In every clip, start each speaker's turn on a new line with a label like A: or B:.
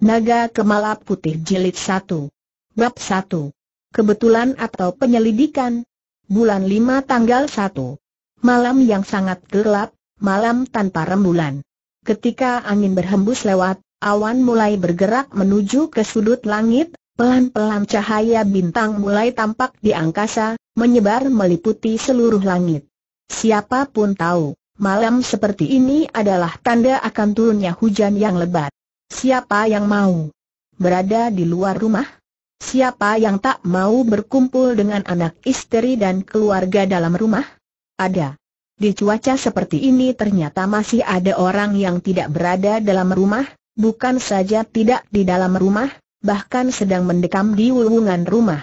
A: Naga Kemala Putih Jilid 1 Bab 1 Kebetulan atau penyelidikan Bulan 5 tanggal 1 Malam yang sangat gelap, malam tanpa rembulan Ketika angin berhembus lewat, awan mulai bergerak menuju ke sudut langit Pelan-pelan cahaya bintang mulai tampak di angkasa, menyebar meliputi seluruh langit Siapapun tahu, malam seperti ini adalah tanda akan turunnya hujan yang lebat Siapa yang mau berada di luar rumah? Siapa yang tak mau berkumpul dengan anak istri dan keluarga dalam rumah? Ada. Di cuaca seperti ini ternyata masih ada orang yang tidak berada dalam rumah, bukan saja tidak di dalam rumah, bahkan sedang mendekam di wulungan rumah.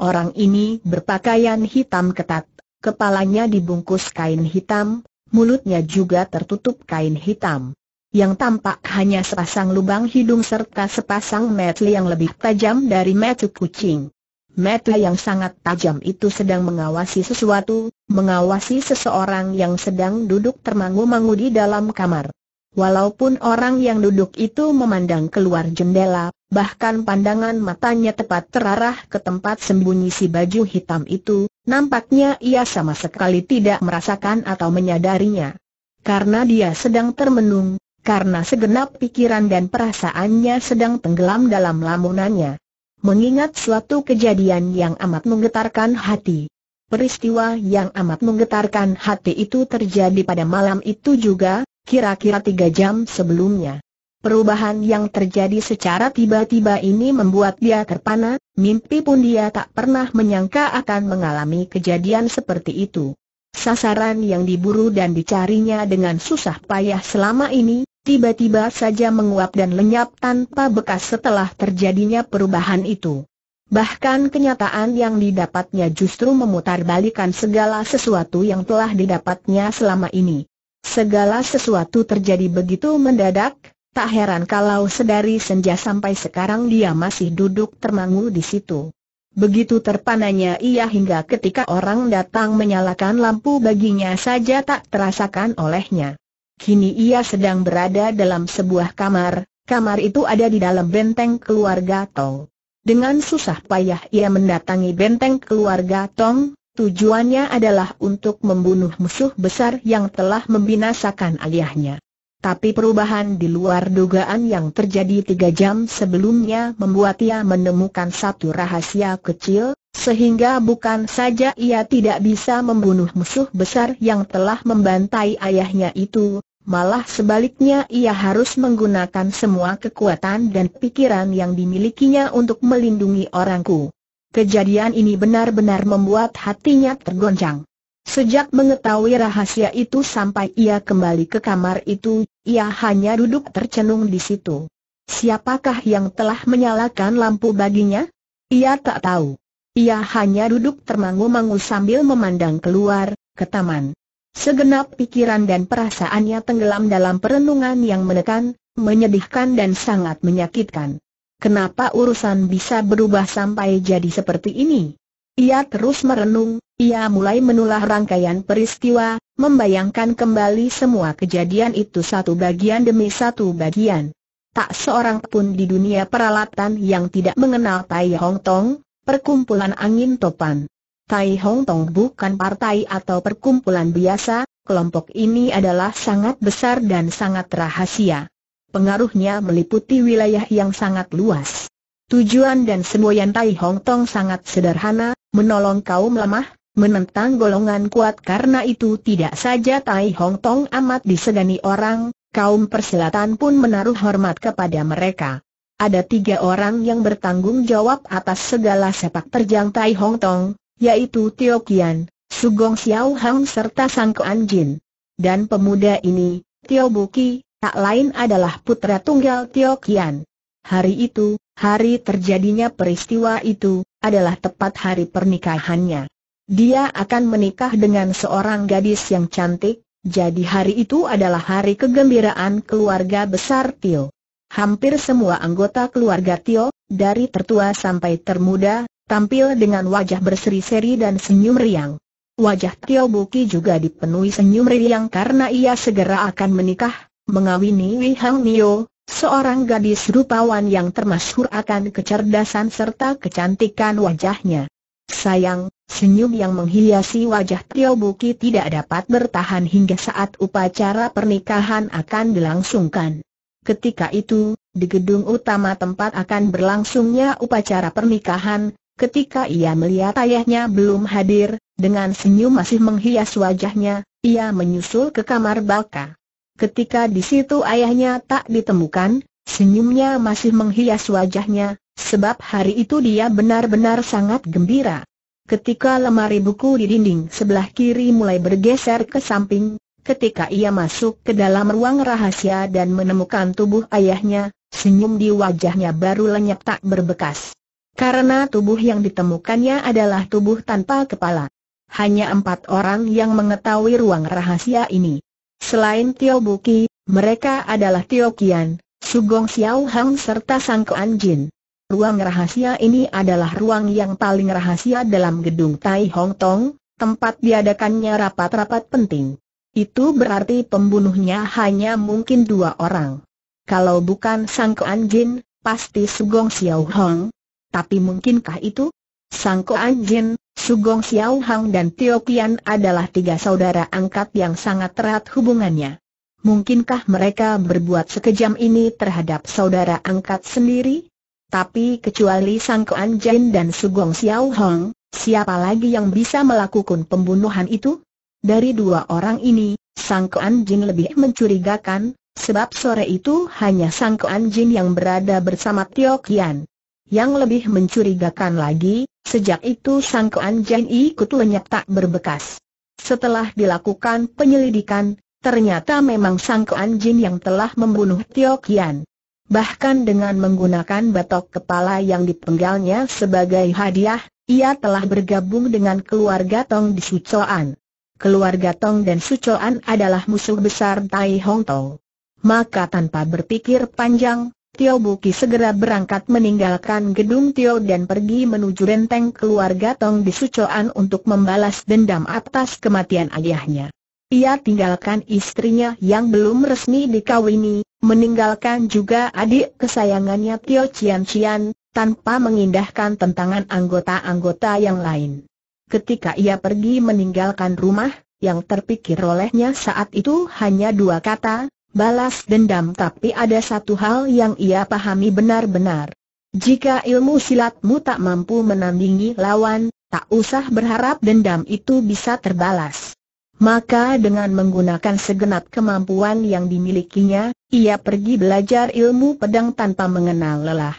A: Orang ini berpakaian hitam ketat, kepalanya dibungkus kain hitam, mulutnya juga tertutup kain hitam yang tampak hanya sepasang lubang hidung serta sepasang mata yang lebih tajam dari mata kucing. Mata yang sangat tajam itu sedang mengawasi sesuatu, mengawasi seseorang yang sedang duduk termangu-mangu di dalam kamar. Walaupun orang yang duduk itu memandang keluar jendela, bahkan pandangan matanya tepat terarah ke tempat sembunyi si baju hitam itu, nampaknya ia sama sekali tidak merasakan atau menyadarinya. Karena dia sedang termenung, karena segenap pikiran dan perasaannya sedang tenggelam dalam lamunannya. Mengingat suatu kejadian yang amat menggetarkan hati. Peristiwa yang amat menggetarkan hati itu terjadi pada malam itu juga, kira-kira tiga jam sebelumnya. Perubahan yang terjadi secara tiba-tiba ini membuat dia terpana, mimpi pun dia tak pernah menyangka akan mengalami kejadian seperti itu. Sasaran yang diburu dan dicarinya dengan susah payah selama ini, tiba-tiba saja menguap dan lenyap tanpa bekas setelah terjadinya perubahan itu. Bahkan kenyataan yang didapatnya justru memutarbalikan segala sesuatu yang telah didapatnya selama ini. Segala sesuatu terjadi begitu mendadak, tak heran kalau sedari senja sampai sekarang dia masih duduk termangu di situ. Begitu terpananya ia hingga ketika orang datang menyalakan lampu baginya saja tak terasakan olehnya. Kini ia sedang berada dalam sebuah kamar, kamar itu ada di dalam benteng keluarga Tong. Dengan susah payah ia mendatangi benteng keluarga Tong, tujuannya adalah untuk membunuh musuh besar yang telah membinasakan ayahnya. Tapi perubahan di luar dugaan yang terjadi tiga jam sebelumnya membuat ia menemukan satu rahasia kecil, sehingga bukan saja ia tidak bisa membunuh musuh besar yang telah membantai ayahnya itu, Malah sebaliknya ia harus menggunakan semua kekuatan dan pikiran yang dimilikinya untuk melindungi orangku. Kejadian ini benar-benar membuat hatinya tergoncang. Sejak mengetahui rahasia itu sampai ia kembali ke kamar itu, ia hanya duduk tercenung di situ. Siapakah yang telah menyalakan lampu baginya? Ia tak tahu. Ia hanya duduk termangu-mangu sambil memandang keluar, ke taman. Segenap pikiran dan perasaannya tenggelam dalam perenungan yang menekan, menyedihkan dan sangat menyakitkan. Kenapa urusan bisa berubah sampai jadi seperti ini? Ia terus merenung, ia mulai menulah rangkaian peristiwa, membayangkan kembali semua kejadian itu satu bagian demi satu bagian. Tak seorang pun di dunia peralatan yang tidak mengenal Tai Hong Tong, perkumpulan angin topan. Tai Hong Tong bukan partai atau perkumpulan biasa, kelompok ini adalah sangat besar dan sangat rahasia. Pengaruhnya meliputi wilayah yang sangat luas. Tujuan dan semboyan Tai Hong Tong sangat sederhana, menolong kaum lemah, menentang golongan kuat karena itu tidak saja Tai Hong Tong amat disegani orang, kaum perselatan pun menaruh hormat kepada mereka. Ada tiga orang yang bertanggung jawab atas segala sepak terjang Tai Hong Tong, yaitu Tio Kian, Sugong Xiao Hang serta Sang Kuan Jin. Dan pemuda ini, Tio Buki, tak lain adalah putra tunggal Tio Kian. Hari itu, hari terjadinya peristiwa itu, adalah tepat hari pernikahannya. Dia akan menikah dengan seorang gadis yang cantik, jadi hari itu adalah hari kegembiraan keluarga besar Tio. Hampir semua anggota keluarga Tio, dari tertua sampai termuda, tampil dengan wajah berseri-seri dan senyum riang. Wajah Tio Buki juga dipenuhi senyum riang karena ia segera akan menikah, mengawini Wei Hang Nio, seorang gadis rupawan yang termasyhur akan kecerdasan serta kecantikan wajahnya. Sayang, senyum yang menghiasi wajah Tio Buki tidak dapat bertahan hingga saat upacara pernikahan akan dilangsungkan. Ketika itu, di gedung utama tempat akan berlangsungnya upacara pernikahan, Ketika ia melihat ayahnya belum hadir, dengan senyum masih menghias wajahnya, ia menyusul ke kamar Balka. Ketika di situ ayahnya tak ditemukan, senyumnya masih menghias wajahnya, sebab hari itu dia benar-benar sangat gembira. Ketika lemari buku di dinding sebelah kiri mulai bergeser ke samping, ketika ia masuk ke dalam ruang rahasia dan menemukan tubuh ayahnya, senyum di wajahnya baru lenyap tak berbekas. Karena tubuh yang ditemukannya adalah tubuh tanpa kepala. Hanya empat orang yang mengetahui ruang rahasia ini. Selain Tio Buki, mereka adalah Tio Kian, Sugong Xiao Hang serta Sang Kuan Jin. Ruang rahasia ini adalah ruang yang paling rahasia dalam gedung Tai Hong Tong, tempat diadakannya rapat-rapat penting. Itu berarti pembunuhnya hanya mungkin dua orang. Kalau bukan Sang Kuan Jin, pasti Sugong Xiao Hong, tapi mungkinkah itu? Sang Koan Jin, Sugong Xiao Hang dan Tio Kian adalah tiga saudara angkat yang sangat erat hubungannya. Mungkinkah mereka berbuat sekejam ini terhadap saudara angkat sendiri? Tapi kecuali Sang Koan Jin dan Sugong Xiao Hang, siapa lagi yang bisa melakukan pembunuhan itu? Dari dua orang ini, Sang Koan Jin lebih mencurigakan, sebab sore itu hanya Sang Koan Jin yang berada bersama Tio Kian. Yang lebih mencurigakan lagi, sejak itu sangkaan Jan ikut lenyap tak berbekas. Setelah dilakukan penyelidikan, ternyata memang sangkaan Jin yang telah membunuh Tio Kian. Bahkan dengan menggunakan batok kepala yang dipenggalnya sebagai hadiah, ia telah bergabung dengan keluarga Tong di Sucoan. Keluarga Tong dan Sucoan adalah musuh besar Tai Hong Tong. Maka tanpa berpikir panjang, Tio Buki segera berangkat meninggalkan gedung Tio dan pergi menuju renteng keluarga Tong di Sucoan untuk membalas dendam atas kematian ayahnya. Ia tinggalkan istrinya yang belum resmi dikawini, meninggalkan juga adik kesayangannya Tio Cian Cian, tanpa mengindahkan tentangan anggota-anggota yang lain. Ketika ia pergi meninggalkan rumah, yang terpikir olehnya saat itu hanya dua kata, balas dendam tapi ada satu hal yang ia pahami benar-benar. Jika ilmu silatmu tak mampu menandingi lawan, tak usah berharap dendam itu bisa terbalas. Maka dengan menggunakan segenap kemampuan yang dimilikinya, ia pergi belajar ilmu pedang tanpa mengenal lelah.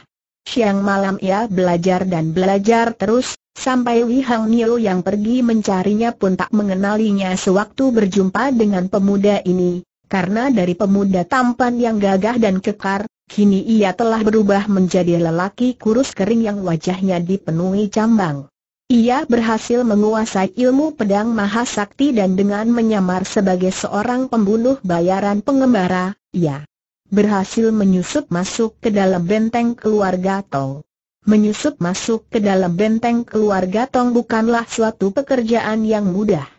A: Siang malam ia belajar dan belajar terus, sampai Wi Hang Nio yang pergi mencarinya pun tak mengenalinya sewaktu berjumpa dengan pemuda ini karena dari pemuda tampan yang gagah dan kekar, kini ia telah berubah menjadi lelaki kurus kering yang wajahnya dipenuhi cambang. Ia berhasil menguasai ilmu pedang mahasakti dan dengan menyamar sebagai seorang pembunuh bayaran pengembara, ia berhasil menyusup masuk ke dalam benteng keluarga Tong. Menyusup masuk ke dalam benteng keluarga Tong bukanlah suatu pekerjaan yang mudah.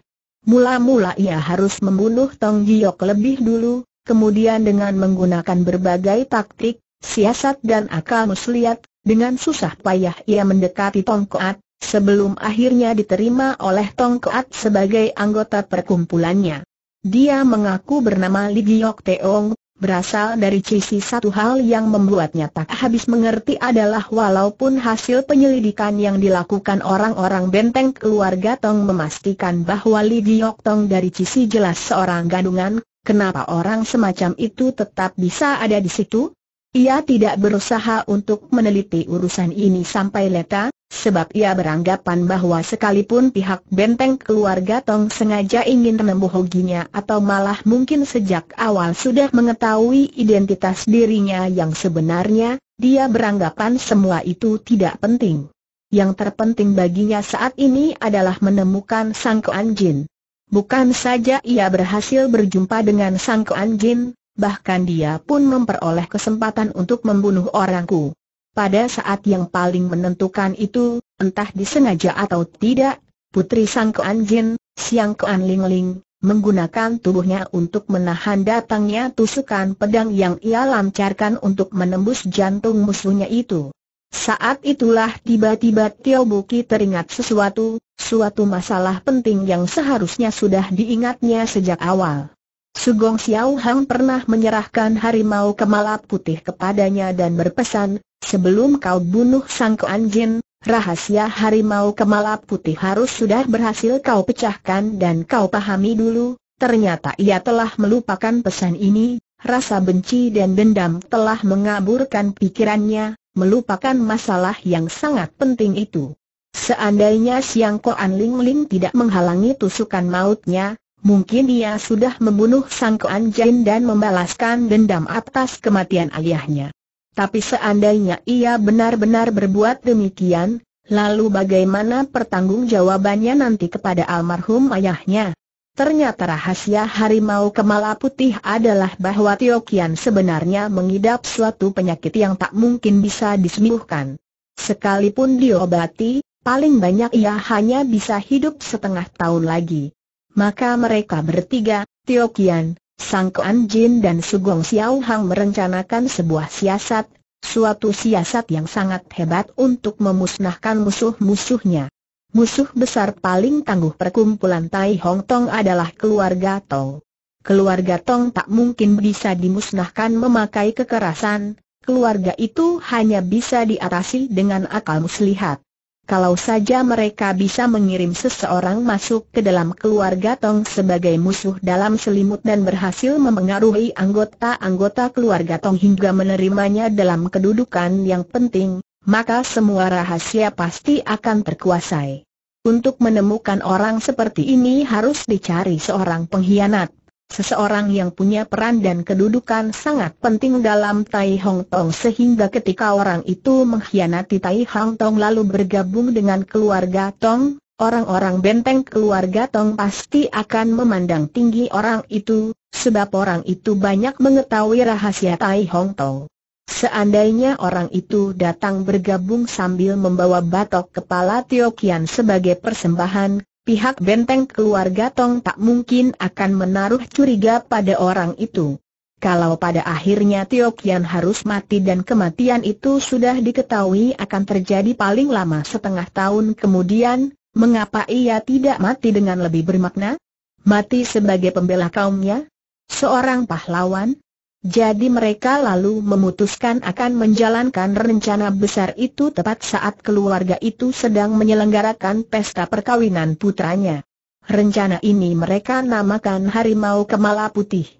A: Mula-mula ia harus membunuh Tong Giok lebih dulu, kemudian dengan menggunakan berbagai taktik, siasat dan akal muslihat, dengan susah payah ia mendekati Tong Koat, sebelum akhirnya diterima oleh Tong Koat sebagai anggota perkumpulannya. Dia mengaku bernama Li Giok Teong, berasal dari sisi satu hal yang membuatnya tak habis mengerti adalah walaupun hasil penyelidikan yang dilakukan orang-orang benteng keluarga Tong memastikan bahwa Li Giok Tong dari sisi jelas seorang gadungan kenapa orang semacam itu tetap bisa ada di situ? Ia tidak berusaha untuk meneliti urusan ini sampai leta, sebab ia beranggapan bahwa sekalipun pihak benteng keluarga Tong sengaja ingin membohonginya atau malah mungkin sejak awal sudah mengetahui identitas dirinya yang sebenarnya, dia beranggapan semua itu tidak penting. Yang terpenting baginya saat ini adalah menemukan Sang Kuan Jin. Bukan saja ia berhasil berjumpa dengan Sang Kuan Jin, bahkan dia pun memperoleh kesempatan untuk membunuh orangku. Pada saat yang paling menentukan itu, entah disengaja atau tidak, Putri Sang Kean Jin, Siang Kean Ling Ling, menggunakan tubuhnya untuk menahan datangnya tusukan pedang yang ia lancarkan untuk menembus jantung musuhnya itu. Saat itulah tiba-tiba Tio Buki teringat sesuatu, suatu masalah penting yang seharusnya sudah diingatnya sejak awal. Sugong Xiao Hang pernah menyerahkan harimau kemalap putih kepadanya dan berpesan, sebelum kau bunuh sang Kuan Jin, rahasia harimau kemalap putih harus sudah berhasil kau pecahkan dan kau pahami dulu. Ternyata ia telah melupakan pesan ini, rasa benci dan dendam telah mengaburkan pikirannya, melupakan masalah yang sangat penting itu. Seandainya Siang An Ling Ling tidak menghalangi tusukan mautnya, Mungkin ia sudah membunuh Sang Kuan Jin dan membalaskan dendam atas kematian ayahnya. Tapi seandainya ia benar-benar berbuat demikian, lalu bagaimana pertanggungjawabannya nanti kepada almarhum ayahnya? Ternyata rahasia harimau kemala putih adalah bahwa Tio Kian sebenarnya mengidap suatu penyakit yang tak mungkin bisa disembuhkan. Sekalipun diobati, paling banyak ia hanya bisa hidup setengah tahun lagi. Maka mereka bertiga, Tio Kian, Sang Kuan Jin dan Sugong Xiao Hang merencanakan sebuah siasat, suatu siasat yang sangat hebat untuk memusnahkan musuh-musuhnya. Musuh besar paling tangguh perkumpulan Tai Hong Tong adalah keluarga Tong. Keluarga Tong tak mungkin bisa dimusnahkan memakai kekerasan, keluarga itu hanya bisa diatasi dengan akal muslihat. Kalau saja mereka bisa mengirim seseorang masuk ke dalam keluarga Tong sebagai musuh dalam selimut dan berhasil memengaruhi anggota-anggota keluarga Tong hingga menerimanya dalam kedudukan yang penting, maka semua rahasia pasti akan terkuasai. Untuk menemukan orang seperti ini harus dicari seorang pengkhianat. Seseorang yang punya peran dan kedudukan sangat penting dalam Tai Hong Tong sehingga ketika orang itu mengkhianati Tai Hong Tong lalu bergabung dengan keluarga Tong, orang-orang benteng keluarga Tong pasti akan memandang tinggi orang itu, sebab orang itu banyak mengetahui rahasia Tai Hong Tong. Seandainya orang itu datang bergabung sambil membawa batok kepala Tio Kian sebagai persembahan, pihak benteng keluarga Tong tak mungkin akan menaruh curiga pada orang itu. Kalau pada akhirnya Tio Kian harus mati dan kematian itu sudah diketahui akan terjadi paling lama setengah tahun kemudian, mengapa ia tidak mati dengan lebih bermakna? Mati sebagai pembela kaumnya? Seorang pahlawan? Jadi mereka lalu memutuskan akan menjalankan rencana besar itu tepat saat keluarga itu sedang menyelenggarakan pesta perkawinan putranya. Rencana ini mereka namakan Harimau Kemala Putih.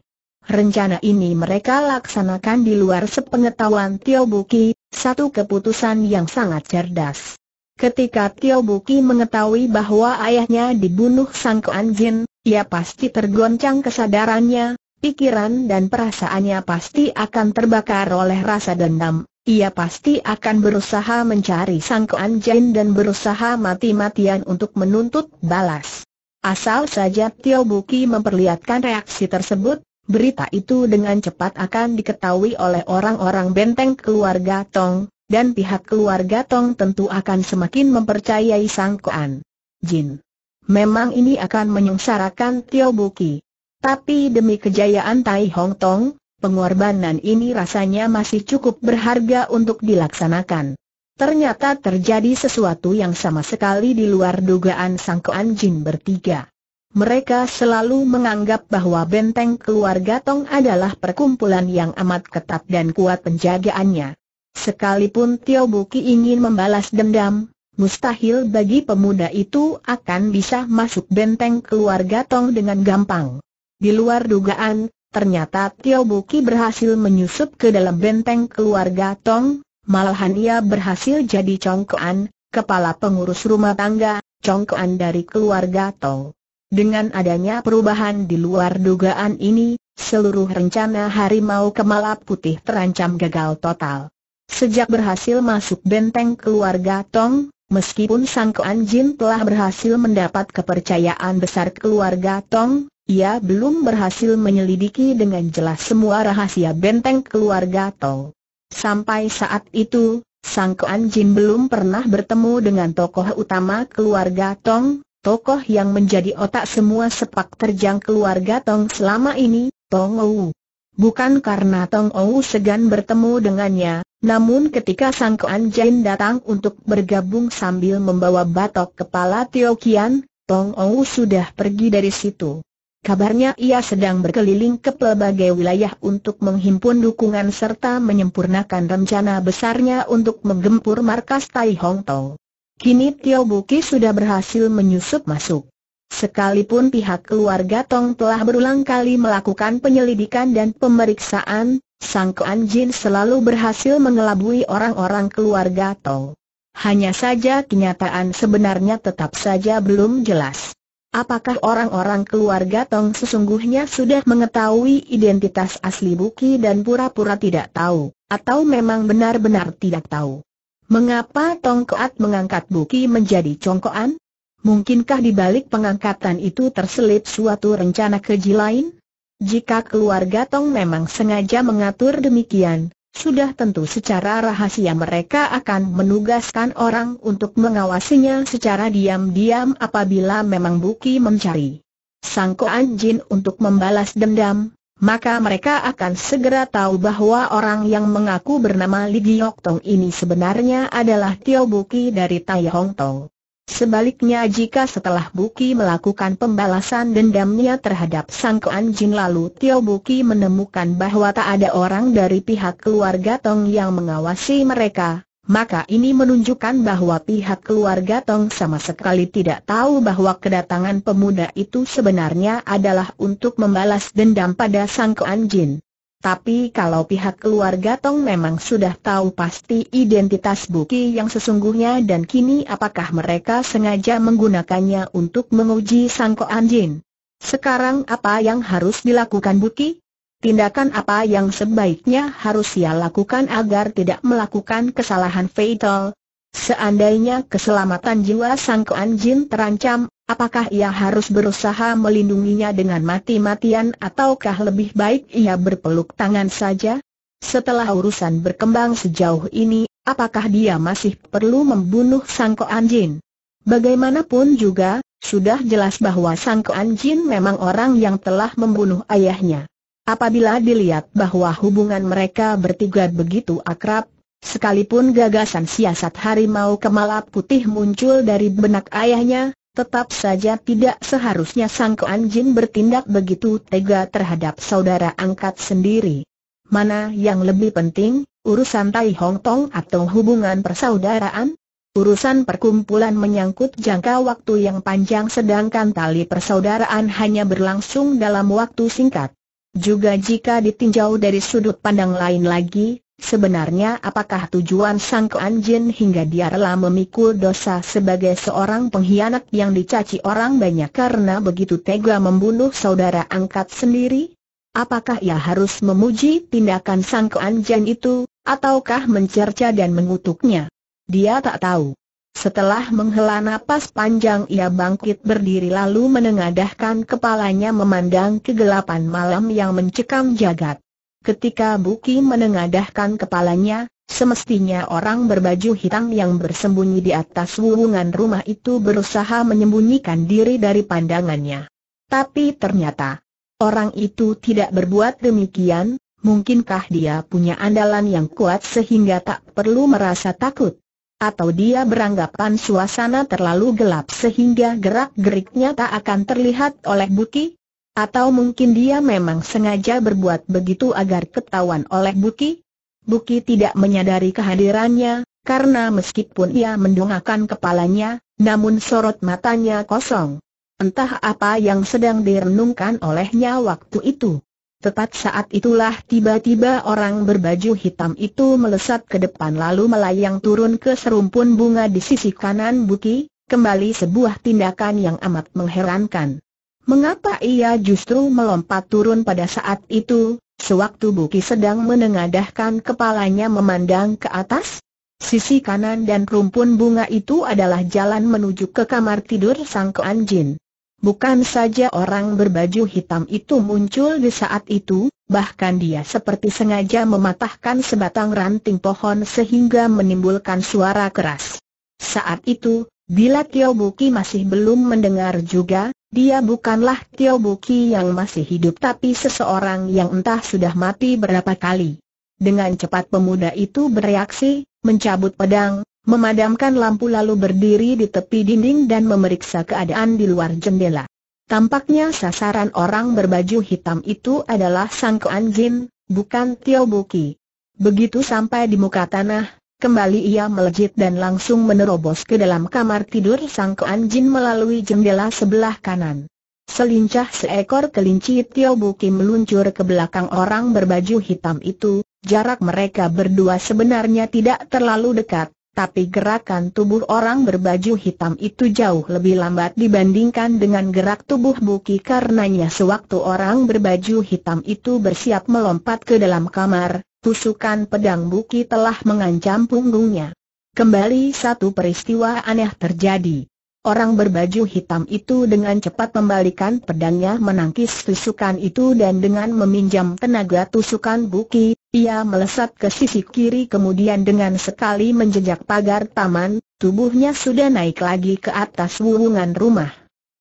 A: Rencana ini mereka laksanakan di luar sepengetahuan Tio Buki, satu keputusan yang sangat cerdas. Ketika Tio Buki mengetahui bahwa ayahnya dibunuh Sang Kuan Jin, ia pasti tergoncang kesadarannya, pikiran dan perasaannya pasti akan terbakar oleh rasa dendam. Ia pasti akan berusaha mencari sangkaan Jin dan berusaha mati-matian untuk menuntut balas. Asal saja Tio Buki memperlihatkan reaksi tersebut, berita itu dengan cepat akan diketahui oleh orang-orang benteng keluarga Tong, dan pihak keluarga Tong tentu akan semakin mempercayai sangkaan Jin. Memang ini akan menyengsarakan Tio Buki. Tapi demi kejayaan Tai Hong Tong, pengorbanan ini rasanya masih cukup berharga untuk dilaksanakan. Ternyata terjadi sesuatu yang sama sekali di luar dugaan sang Koan Jin bertiga. Mereka selalu menganggap bahwa benteng keluarga Tong adalah perkumpulan yang amat ketat dan kuat penjagaannya. Sekalipun Tio Buki ingin membalas dendam, mustahil bagi pemuda itu akan bisa masuk benteng keluarga Tong dengan gampang. Di luar dugaan, ternyata Tio Buki berhasil menyusup ke dalam benteng keluarga Tong, malahan ia berhasil jadi congkoan, kepala pengurus rumah tangga, congkoan dari keluarga Tong. Dengan adanya perubahan di luar dugaan ini, seluruh rencana harimau kemala putih terancam gagal total. Sejak berhasil masuk benteng keluarga Tong, Meskipun Sang Kuan Jin telah berhasil mendapat kepercayaan besar keluarga Tong, ia belum berhasil menyelidiki dengan jelas semua rahasia benteng keluarga Tong. Sampai saat itu, Sang Kuan Jin belum pernah bertemu dengan tokoh utama keluarga Tong, tokoh yang menjadi otak semua sepak terjang keluarga Tong selama ini, Tong Ou. Bukan karena Tong Ou segan bertemu dengannya, namun ketika Sang Kuan Jin datang untuk bergabung sambil membawa batok kepala Tio Kian, Tong Ou sudah pergi dari situ. Kabarnya ia sedang berkeliling ke pelbagai wilayah untuk menghimpun dukungan serta menyempurnakan rencana besarnya untuk menggempur markas Tai Hong Tong. Kini Tio Buki sudah berhasil menyusup masuk. Sekalipun pihak keluarga Tong telah berulang kali melakukan penyelidikan dan pemeriksaan, Sang Kuan Jin selalu berhasil mengelabui orang-orang keluarga Tong. Hanya saja kenyataan sebenarnya tetap saja belum jelas. Apakah orang-orang keluarga Tong sesungguhnya sudah mengetahui identitas asli Buki dan pura-pura tidak tahu, atau memang benar-benar tidak tahu? Mengapa Tong Koat mengangkat Buki menjadi congkoan? Mungkinkah di balik pengangkatan itu terselip suatu rencana keji lain? Jika keluarga Tong memang sengaja mengatur demikian, sudah tentu secara rahasia mereka akan menugaskan orang untuk mengawasinya secara diam-diam apabila memang Buki mencari Sangko Anjin untuk membalas dendam, maka mereka akan segera tahu bahwa orang yang mengaku bernama Li Giok Tong ini sebenarnya adalah Tio Buki dari Tai Hong Tong. Sebaliknya jika setelah Buki melakukan pembalasan dendamnya terhadap Sang Kuan Jin lalu Tio Buki menemukan bahwa tak ada orang dari pihak keluarga Tong yang mengawasi mereka, maka ini menunjukkan bahwa pihak keluarga Tong sama sekali tidak tahu bahwa kedatangan pemuda itu sebenarnya adalah untuk membalas dendam pada Sang Kuan Jin. Tapi kalau pihak keluarga Tong memang sudah tahu pasti identitas Buki yang sesungguhnya dan kini apakah mereka sengaja menggunakannya untuk menguji Sangko Anjin. Sekarang apa yang harus dilakukan Buki? Tindakan apa yang sebaiknya harus ia lakukan agar tidak melakukan kesalahan fatal? Seandainya keselamatan jiwa Sangko Anjin terancam, Apakah ia harus berusaha melindunginya dengan mati-matian ataukah lebih baik ia berpeluk tangan saja? Setelah urusan berkembang sejauh ini, apakah dia masih perlu membunuh Sangko Anjin? Bagaimanapun juga, sudah jelas bahwa Sangko Anjin memang orang yang telah membunuh ayahnya. Apabila dilihat bahwa hubungan mereka bertiga begitu akrab, Sekalipun gagasan siasat harimau kemalap putih muncul dari benak ayahnya, Tetap saja tidak seharusnya Sang Kuan Jin bertindak begitu tega terhadap saudara angkat sendiri. Mana yang lebih penting, urusan Tai Hong Tong atau hubungan persaudaraan? Urusan perkumpulan menyangkut jangka waktu yang panjang sedangkan tali persaudaraan hanya berlangsung dalam waktu singkat. Juga jika ditinjau dari sudut pandang lain lagi, Sebenarnya apakah tujuan Sang Kuan Jin hingga dia rela memikul dosa sebagai seorang pengkhianat yang dicaci orang banyak karena begitu tega membunuh saudara angkat sendiri? Apakah ia harus memuji tindakan Sang Kuan Jin itu, ataukah mencerca dan mengutuknya? Dia tak tahu. Setelah menghela napas panjang ia bangkit berdiri lalu menengadahkan kepalanya memandang kegelapan malam yang mencekam jagat ketika Buki menengadahkan kepalanya, semestinya orang berbaju hitam yang bersembunyi di atas wuwungan rumah itu berusaha menyembunyikan diri dari pandangannya. Tapi ternyata, orang itu tidak berbuat demikian, mungkinkah dia punya andalan yang kuat sehingga tak perlu merasa takut? Atau dia beranggapan suasana terlalu gelap sehingga gerak-geriknya tak akan terlihat oleh Buki? Atau mungkin dia memang sengaja berbuat begitu agar ketahuan oleh Buki? Buki tidak menyadari kehadirannya, karena meskipun ia mendongakkan kepalanya, namun sorot matanya kosong. Entah apa yang sedang direnungkan olehnya waktu itu. Tepat saat itulah tiba-tiba orang berbaju hitam itu melesat ke depan lalu melayang turun ke serumpun bunga di sisi kanan Buki, kembali sebuah tindakan yang amat mengherankan. Mengapa ia justru melompat turun pada saat itu, sewaktu Buki sedang menengadahkan kepalanya memandang ke atas? Sisi kanan dan rumpun bunga itu adalah jalan menuju ke kamar tidur sang keanjin. Bukan saja orang berbaju hitam itu muncul di saat itu, bahkan dia seperti sengaja mematahkan sebatang ranting pohon sehingga menimbulkan suara keras. Saat itu, Bila Tio Buki masih belum mendengar juga, dia bukanlah Tio Buki yang masih hidup tapi seseorang yang entah sudah mati berapa kali. Dengan cepat pemuda itu bereaksi, mencabut pedang, memadamkan lampu lalu berdiri di tepi dinding dan memeriksa keadaan di luar jendela. Tampaknya sasaran orang berbaju hitam itu adalah Sang Kuan Jin, bukan Tio Buki. Begitu sampai di muka tanah, Kembali ia melejit dan langsung menerobos ke dalam kamar tidur sang Jin melalui jendela sebelah kanan. Selincah seekor kelinci Tio Buki meluncur ke belakang orang berbaju hitam itu, jarak mereka berdua sebenarnya tidak terlalu dekat, tapi gerakan tubuh orang berbaju hitam itu jauh lebih lambat dibandingkan dengan gerak tubuh Buki karenanya sewaktu orang berbaju hitam itu bersiap melompat ke dalam kamar, tusukan pedang Buki telah mengancam punggungnya. Kembali satu peristiwa aneh terjadi. Orang berbaju hitam itu dengan cepat membalikan pedangnya menangkis tusukan itu dan dengan meminjam tenaga tusukan Buki, ia melesat ke sisi kiri kemudian dengan sekali menjejak pagar taman, tubuhnya sudah naik lagi ke atas wuwungan rumah.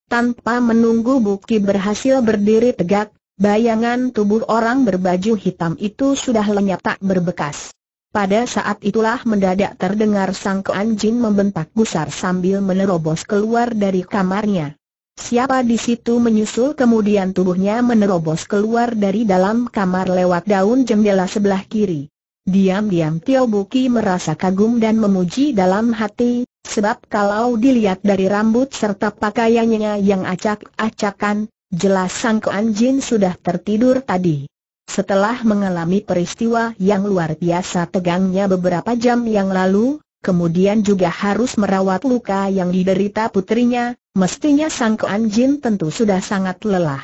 A: Tanpa menunggu Buki berhasil berdiri tegak, bayangan tubuh orang berbaju hitam itu sudah lenyap tak berbekas. Pada saat itulah mendadak terdengar sang keanjin membentak gusar sambil menerobos keluar dari kamarnya. Siapa di situ menyusul kemudian tubuhnya menerobos keluar dari dalam kamar lewat daun jendela sebelah kiri. Diam-diam Tio Buki merasa kagum dan memuji dalam hati, sebab kalau dilihat dari rambut serta pakaiannya yang acak-acakan, jelas sang Jin sudah tertidur tadi. Setelah mengalami peristiwa yang luar biasa tegangnya beberapa jam yang lalu, kemudian juga harus merawat luka yang diderita putrinya, mestinya Sang Kuan Jin tentu sudah sangat lelah.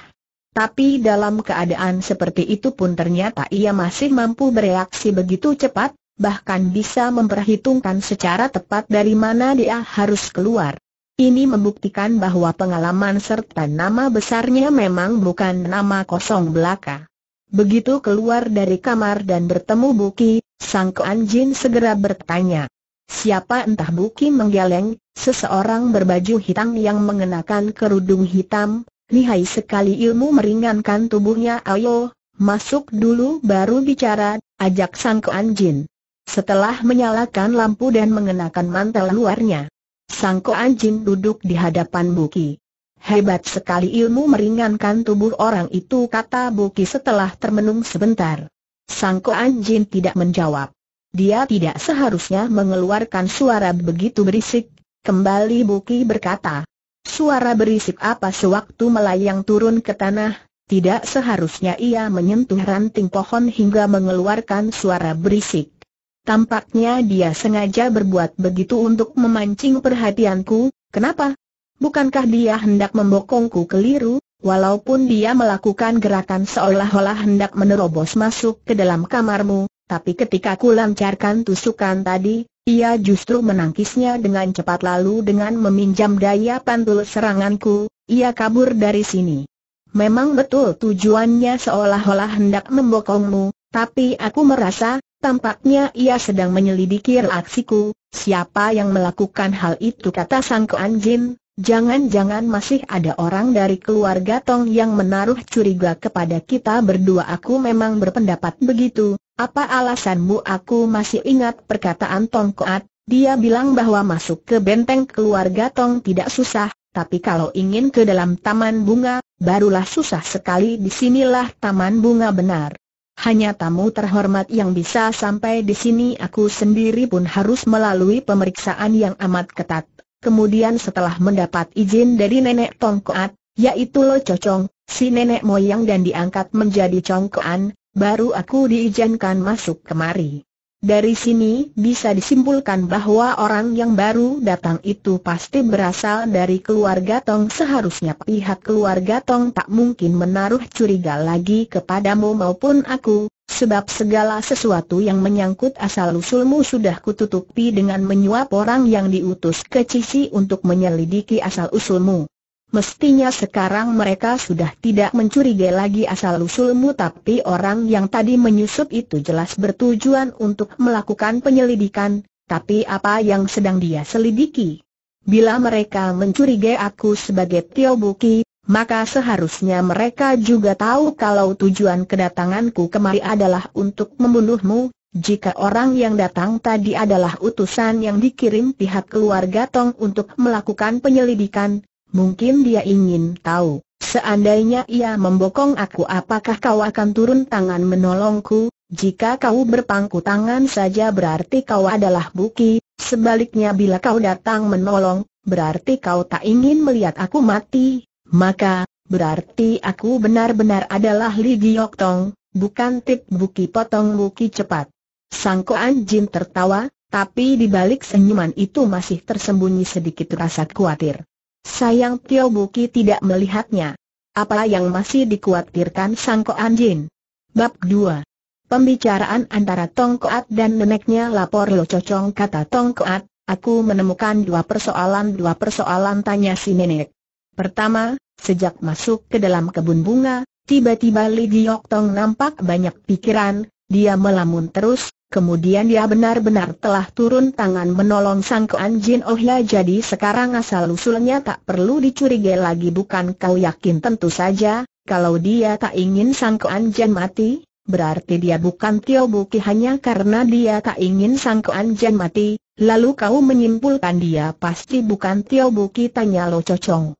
A: Tapi dalam keadaan seperti itu pun ternyata ia masih mampu bereaksi begitu cepat, bahkan bisa memperhitungkan secara tepat dari mana dia harus keluar. Ini membuktikan bahwa pengalaman serta nama besarnya memang bukan nama kosong belaka. Begitu keluar dari kamar dan bertemu Buki, Sang Kuan Jin segera bertanya, Siapa entah Buki menggeleng, seseorang berbaju hitam yang mengenakan kerudung hitam, lihai sekali ilmu meringankan tubuhnya ayo, masuk dulu baru bicara, ajak sang Koan Jin. Setelah menyalakan lampu dan mengenakan mantel luarnya, sang Koan Jin duduk di hadapan Buki. Hebat sekali ilmu meringankan tubuh orang itu kata Buki setelah termenung sebentar. Sang Koan Jin tidak menjawab. Dia tidak seharusnya mengeluarkan suara begitu berisik, kembali Buki berkata. Suara berisik apa sewaktu melayang turun ke tanah, tidak seharusnya ia menyentuh ranting pohon hingga mengeluarkan suara berisik. Tampaknya dia sengaja berbuat begitu untuk memancing perhatianku, kenapa? Bukankah dia hendak membokongku keliru, walaupun dia melakukan gerakan seolah-olah hendak menerobos masuk ke dalam kamarmu, tapi ketika ku lancarkan tusukan tadi, ia justru menangkisnya dengan cepat lalu dengan meminjam daya pantul seranganku, ia kabur dari sini. Memang betul tujuannya seolah-olah hendak membokongmu, tapi aku merasa, tampaknya ia sedang menyelidiki reaksiku, siapa yang melakukan hal itu kata sang keanjin, Jangan-jangan masih ada orang dari keluarga Tong yang menaruh curiga kepada kita berdua Aku memang berpendapat begitu, apa alasanmu aku masih ingat perkataan Tong Koat, dia bilang bahwa masuk ke benteng keluarga Tong tidak susah, tapi kalau ingin ke dalam taman bunga, barulah susah sekali disinilah taman bunga benar. Hanya tamu terhormat yang bisa sampai di sini aku sendiri pun harus melalui pemeriksaan yang amat ketat. Kemudian setelah mendapat izin dari nenek Tong Koat, yaitu Lo Cocong, si nenek moyang dan diangkat menjadi Congkoan, baru aku diizinkan masuk kemari. Dari sini bisa disimpulkan bahwa orang yang baru datang itu pasti berasal dari keluarga Tong seharusnya pihak keluarga Tong tak mungkin menaruh curiga lagi kepadamu maupun aku, sebab segala sesuatu yang menyangkut asal-usulmu sudah kututupi dengan menyuap orang yang diutus ke Cici untuk menyelidiki asal-usulmu. Mestinya sekarang mereka sudah tidak mencurigai lagi asal-usulmu tapi orang yang tadi menyusup itu jelas bertujuan untuk melakukan penyelidikan, tapi apa yang sedang dia selidiki? Bila mereka mencurigai aku sebagai Tio Buki, maka seharusnya mereka juga tahu kalau tujuan kedatanganku kemari adalah untuk membunuhmu, jika orang yang datang tadi adalah utusan yang dikirim pihak keluarga Tong untuk melakukan penyelidikan, Mungkin dia ingin tahu, seandainya ia membokong aku apakah kau akan turun tangan menolongku, jika kau berpangku tangan saja berarti kau adalah buki, sebaliknya bila kau datang menolong, berarti kau tak ingin melihat aku mati, maka, berarti aku benar-benar adalah Li Giok Tong, bukan tip buki potong buki cepat. Sang Sangkoan Jin tertawa, tapi di balik senyuman itu masih tersembunyi sedikit rasa khawatir. Sayang Tio Buki tidak melihatnya. Apa yang masih dikhawatirkan Sang Ko Anjin? Bab 2 Pembicaraan antara Tong Koat dan neneknya lapor lo cocong kata Tong Koat, aku menemukan dua persoalan dua persoalan tanya si nenek. Pertama, sejak masuk ke dalam kebun bunga, tiba-tiba Li Giok Tong nampak banyak pikiran, dia melamun terus, Kemudian dia benar-benar telah turun tangan menolong Sang keanjin, Jin Oh ya jadi sekarang asal-usulnya tak perlu dicurigai lagi bukan kau yakin tentu saja, kalau dia tak ingin Sang kean Jin mati, berarti dia bukan Tio Buki hanya karena dia tak ingin Sang kean Jin mati, lalu kau menyimpulkan dia pasti bukan Tio Buki tanya Lo Cocong.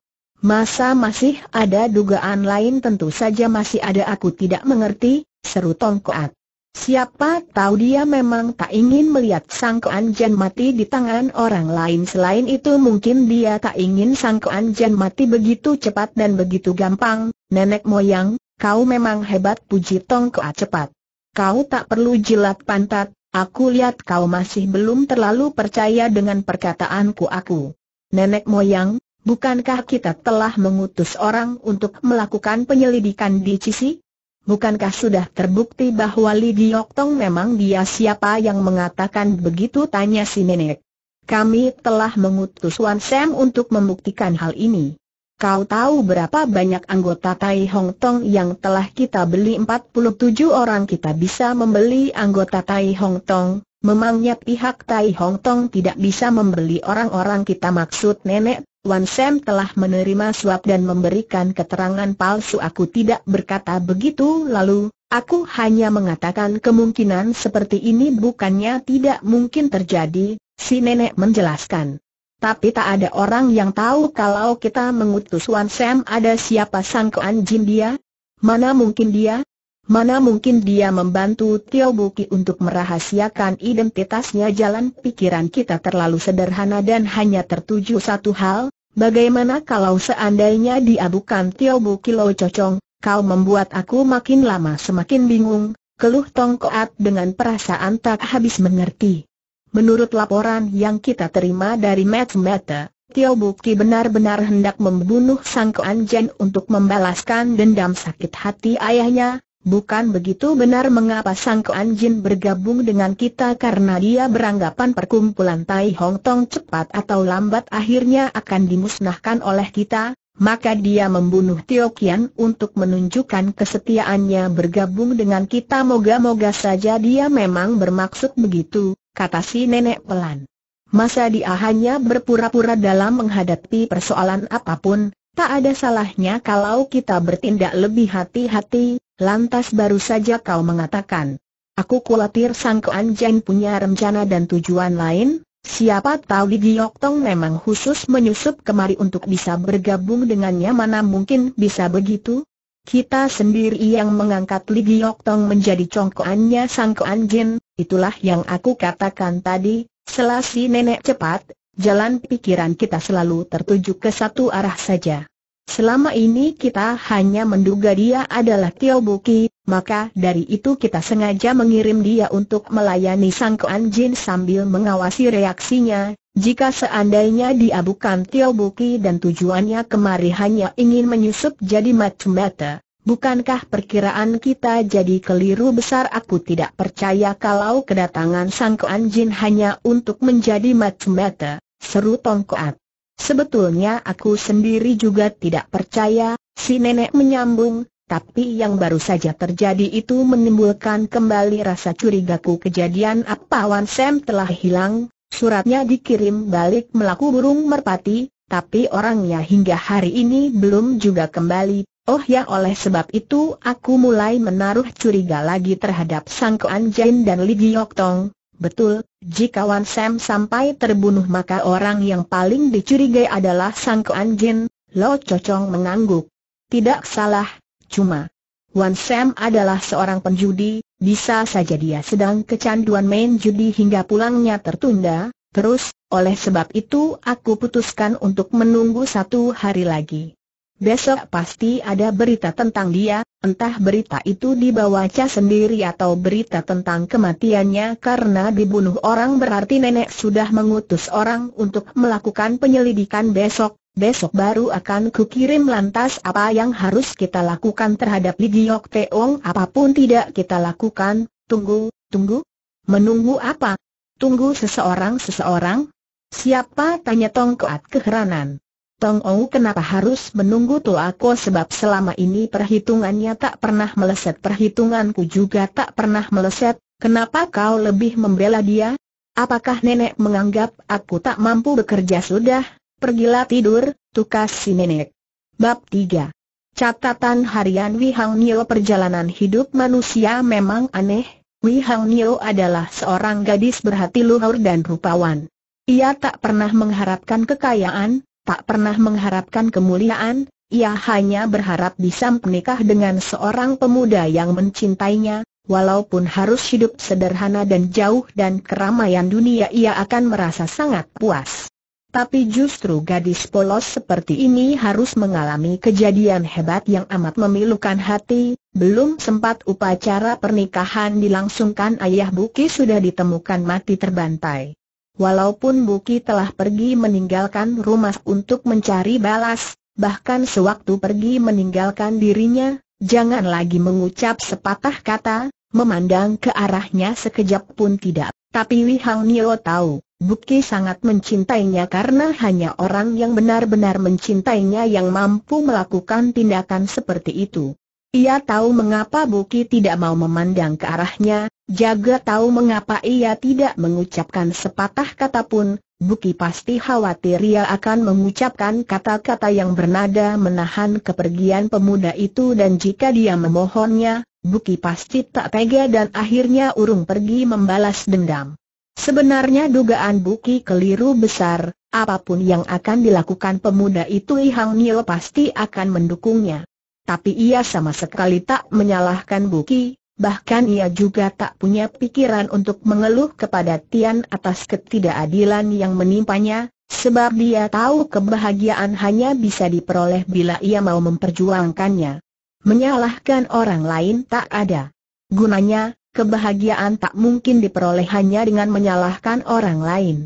A: Masa masih ada dugaan lain tentu saja masih ada aku tidak mengerti, seru Tongkoat. Siapa tahu dia memang tak ingin melihat Sang Jan mati di tangan orang lain Selain itu mungkin dia tak ingin Sang Jan mati begitu cepat dan begitu gampang Nenek moyang, kau memang hebat puji Tong Kua cepat Kau tak perlu jilat pantat, aku lihat kau masih belum terlalu percaya dengan perkataanku aku Nenek moyang, bukankah kita telah mengutus orang untuk melakukan penyelidikan di Cisi? Bukankah sudah terbukti bahwa Li Giok Tong memang dia siapa yang mengatakan begitu tanya si nenek? Kami telah mengutus Wan Sam untuk membuktikan hal ini. Kau tahu berapa banyak anggota Tai Hong Tong yang telah kita beli 47 orang kita bisa membeli anggota Tai Hong Tong, memangnya pihak Tai Hong Tong tidak bisa membeli orang-orang kita maksud nenek Wan Sam telah menerima suap dan memberikan keterangan palsu aku tidak berkata begitu lalu, aku hanya mengatakan kemungkinan seperti ini bukannya tidak mungkin terjadi, si nenek menjelaskan. Tapi tak ada orang yang tahu kalau kita mengutus Wan Sam ada siapa sangkaan jin dia? Mana mungkin dia, Mana mungkin dia membantu Tio Buki untuk merahasiakan identitasnya jalan pikiran kita terlalu sederhana dan hanya tertuju satu hal, bagaimana kalau seandainya dia bukan Tio Buki Lo Cocong, kau membuat aku makin lama semakin bingung, keluh Tong Koat dengan perasaan tak habis mengerti. Menurut laporan yang kita terima dari Matt Mata, Tio Buki benar-benar hendak membunuh Sang Kuan Jen untuk membalaskan dendam sakit hati ayahnya, Bukan begitu benar mengapa Sang Kuan Jin bergabung dengan kita karena dia beranggapan perkumpulan Tai Hong Tong cepat atau lambat akhirnya akan dimusnahkan oleh kita, maka dia membunuh Tio Kian untuk menunjukkan kesetiaannya bergabung dengan kita moga-moga saja dia memang bermaksud begitu, kata si nenek pelan. Masa dia hanya berpura-pura dalam menghadapi persoalan apapun, tak ada salahnya kalau kita bertindak lebih hati-hati, Lantas baru saja kau mengatakan, aku khawatir Sang Jin punya rencana dan tujuan lain, siapa tahu Li Giok Tong memang khusus menyusup kemari untuk bisa bergabung dengannya mana mungkin bisa begitu? Kita sendiri yang mengangkat Li Giok Tong menjadi congkoannya Sang Jin, itulah yang aku katakan tadi, selasi nenek cepat, jalan pikiran kita selalu tertuju ke satu arah saja. Selama ini kita hanya menduga dia adalah Tio Buki, maka dari itu kita sengaja mengirim dia untuk melayani Sang Kuan Jin sambil mengawasi reaksinya. Jika seandainya dia bukan Tio Buki dan tujuannya kemari hanya ingin menyusup jadi macam mata bukankah perkiraan kita jadi keliru besar? Aku tidak percaya kalau kedatangan Sang Kuan Jin hanya untuk menjadi macam mata seru Tongkoat. Sebetulnya aku sendiri juga tidak percaya, si nenek menyambung, tapi yang baru saja terjadi itu menimbulkan kembali rasa curigaku kejadian apa Wan Sam telah hilang, suratnya dikirim balik melaku burung merpati, tapi orangnya hingga hari ini belum juga kembali. Oh ya oleh sebab itu aku mulai menaruh curiga lagi terhadap Sang Koan dan Li Giok Tong, Betul, jika Wan Sam sampai terbunuh maka orang yang paling dicurigai adalah Sang Kuan Jin, Lo Cocong mengangguk. Tidak salah, cuma Wan Sam adalah seorang penjudi, bisa saja dia sedang kecanduan main judi hingga pulangnya tertunda, terus, oleh sebab itu aku putuskan untuk menunggu satu hari lagi. Besok pasti ada berita tentang dia, entah berita itu dibawa Cha sendiri atau berita tentang kematiannya karena dibunuh orang berarti nenek sudah mengutus orang untuk melakukan penyelidikan besok, besok baru akan kukirim lantas apa yang harus kita lakukan terhadap Li Giok Teong apapun tidak kita lakukan, tunggu, tunggu, menunggu apa? Tunggu seseorang-seseorang? Siapa? Tanya Tong Keat keheranan. Tong Ong kenapa harus menunggu aku? sebab selama ini perhitungannya tak pernah meleset perhitunganku juga tak pernah meleset, kenapa kau lebih membela dia? Apakah nenek menganggap aku tak mampu bekerja sudah? Pergilah tidur, tukas si nenek. Bab 3 Catatan harian Wi Hang Nio Perjalanan hidup manusia memang aneh, Wi Hang Nio adalah seorang gadis berhati luhur dan rupawan. Ia tak pernah mengharapkan kekayaan, tak pernah mengharapkan kemuliaan, ia hanya berharap bisa menikah dengan seorang pemuda yang mencintainya, walaupun harus hidup sederhana dan jauh dan keramaian dunia ia akan merasa sangat puas. Tapi justru gadis polos seperti ini harus mengalami kejadian hebat yang amat memilukan hati, belum sempat upacara pernikahan dilangsungkan ayah Buki sudah ditemukan mati terbantai. Walaupun Buki telah pergi meninggalkan rumah untuk mencari balas, bahkan sewaktu pergi meninggalkan dirinya, jangan lagi mengucap sepatah kata, memandang ke arahnya sekejap pun tidak. Tapi Li Hang Nio tahu, Buki sangat mencintainya karena hanya orang yang benar-benar mencintainya yang mampu melakukan tindakan seperti itu. Ia tahu mengapa Buki tidak mau memandang ke arahnya, Jaga tahu mengapa ia tidak mengucapkan sepatah kata pun, Buki pasti khawatir ia akan mengucapkan kata-kata yang bernada menahan kepergian pemuda itu dan jika dia memohonnya, Buki pasti tak tega dan akhirnya urung pergi membalas dendam. Sebenarnya dugaan Buki keliru besar, apapun yang akan dilakukan pemuda itu Ihang Nio pasti akan mendukungnya. Tapi ia sama sekali tak menyalahkan Buki, bahkan ia juga tak punya pikiran untuk mengeluh kepada Tian atas ketidakadilan yang menimpanya, sebab dia tahu kebahagiaan hanya bisa diperoleh bila ia mau memperjuangkannya. Menyalahkan orang lain tak ada. Gunanya, kebahagiaan tak mungkin diperoleh hanya dengan menyalahkan orang lain.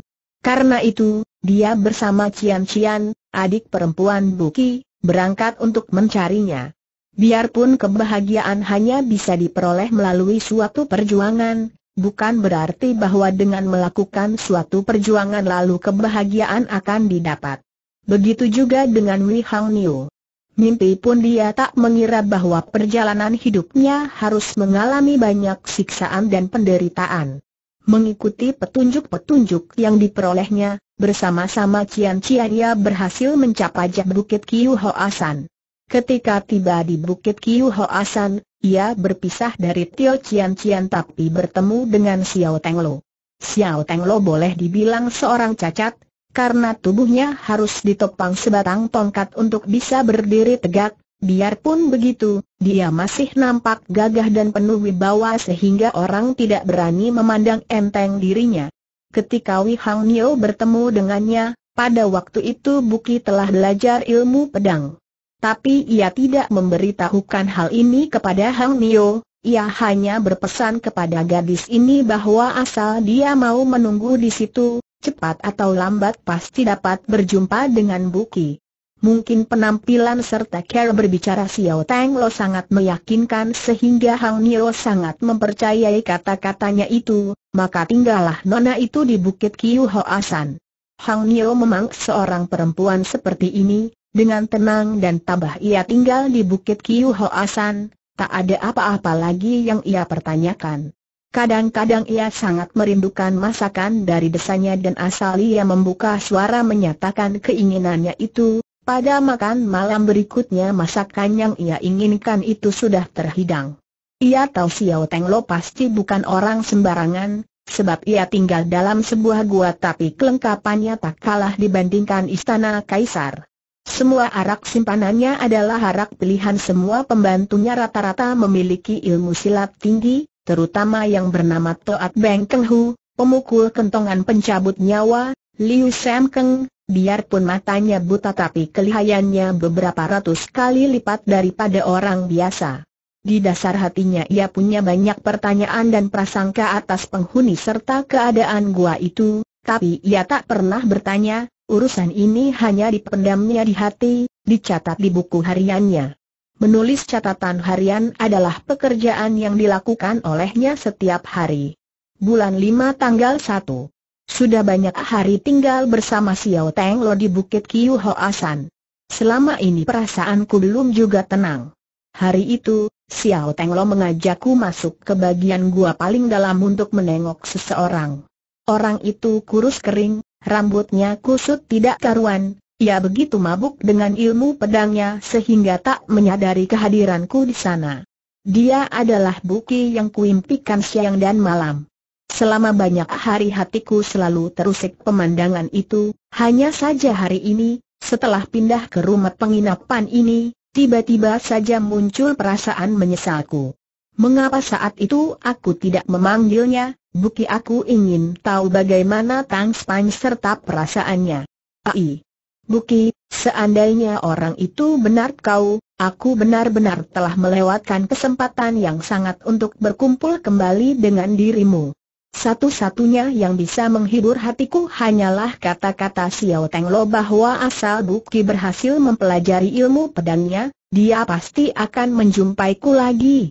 A: Karena itu, dia bersama Cian Cian, adik perempuan Buki, berangkat untuk mencarinya. Biarpun kebahagiaan hanya bisa diperoleh melalui suatu perjuangan, bukan berarti bahwa dengan melakukan suatu perjuangan lalu kebahagiaan akan didapat. Begitu juga dengan Wei Hang Niu. Mimpi pun dia tak mengira bahwa perjalanan hidupnya harus mengalami banyak siksaan dan penderitaan. Mengikuti petunjuk-petunjuk yang diperolehnya, bersama-sama Cian Cian ia berhasil mencapai bukit Kiu Hoasan. Ketika tiba di Bukit Kiu Hoasan, ia berpisah dari Tio Cian Cian tapi bertemu dengan Xiao Teng Lo. Xiao Teng Lo boleh dibilang seorang cacat, karena tubuhnya harus ditopang sebatang tongkat untuk bisa berdiri tegak, biarpun begitu, dia masih nampak gagah dan penuh wibawa sehingga orang tidak berani memandang enteng dirinya. Ketika Wei Hang Nio bertemu dengannya, pada waktu itu Buki telah belajar ilmu pedang. Tapi ia tidak memberitahukan hal ini kepada Hang Nio, ia hanya berpesan kepada gadis ini bahwa asal dia mau menunggu di situ, cepat atau lambat pasti dapat berjumpa dengan Buki. Mungkin penampilan serta cara berbicara Xiao Tang Lo sangat meyakinkan sehingga Hang Nio sangat mempercayai kata-katanya itu, maka tinggallah nona itu di Bukit Kiu Hoasan. Hang Nio memang seorang perempuan seperti ini, dengan tenang dan tabah ia tinggal di Bukit Kiu Hoasan, tak ada apa-apa lagi yang ia pertanyakan. Kadang-kadang ia sangat merindukan masakan dari desanya dan asal ia membuka suara menyatakan keinginannya itu, pada makan malam berikutnya masakan yang ia inginkan itu sudah terhidang. Ia tahu Xiao Teng Lo pasti bukan orang sembarangan, sebab ia tinggal dalam sebuah gua tapi kelengkapannya tak kalah dibandingkan istana kaisar. Semua arak simpanannya adalah arak pilihan semua pembantunya rata-rata memiliki ilmu silat tinggi, terutama yang bernama Toat Beng Keng Hu, pemukul kentongan pencabut nyawa, Liu Sam Keng, biarpun matanya buta tapi kelihayannya beberapa ratus kali lipat daripada orang biasa. Di dasar hatinya ia punya banyak pertanyaan dan prasangka atas penghuni serta keadaan gua itu, tapi ia tak pernah bertanya, urusan ini hanya dipendamnya di hati, dicatat di buku hariannya. Menulis catatan harian adalah pekerjaan yang dilakukan olehnya setiap hari. Bulan 5 tanggal 1. Sudah banyak hari tinggal bersama Xiao Teng Lo di Bukit Kiu Hoasan. Selama ini perasaanku belum juga tenang. Hari itu, Xiao Teng Lo mengajakku masuk ke bagian gua paling dalam untuk menengok seseorang. Orang itu kurus kering, rambutnya kusut tidak karuan, ia begitu mabuk dengan ilmu pedangnya sehingga tak menyadari kehadiranku di sana. Dia adalah Buki yang kuimpikan siang dan malam. Selama banyak hari hatiku selalu terusik pemandangan itu, hanya saja hari ini, setelah pindah ke rumah penginapan ini, tiba-tiba saja muncul perasaan menyesalku. Mengapa saat itu aku tidak memanggilnya? Buki aku ingin tahu bagaimana Tang Span serta perasaannya. Ai. Buki, seandainya orang itu benar kau, aku benar-benar telah melewatkan kesempatan yang sangat untuk berkumpul kembali dengan dirimu. Satu-satunya yang bisa menghibur hatiku hanyalah kata-kata Xiao Teng Lo bahwa asal Buki berhasil mempelajari ilmu pedangnya, dia pasti akan menjumpaiku lagi.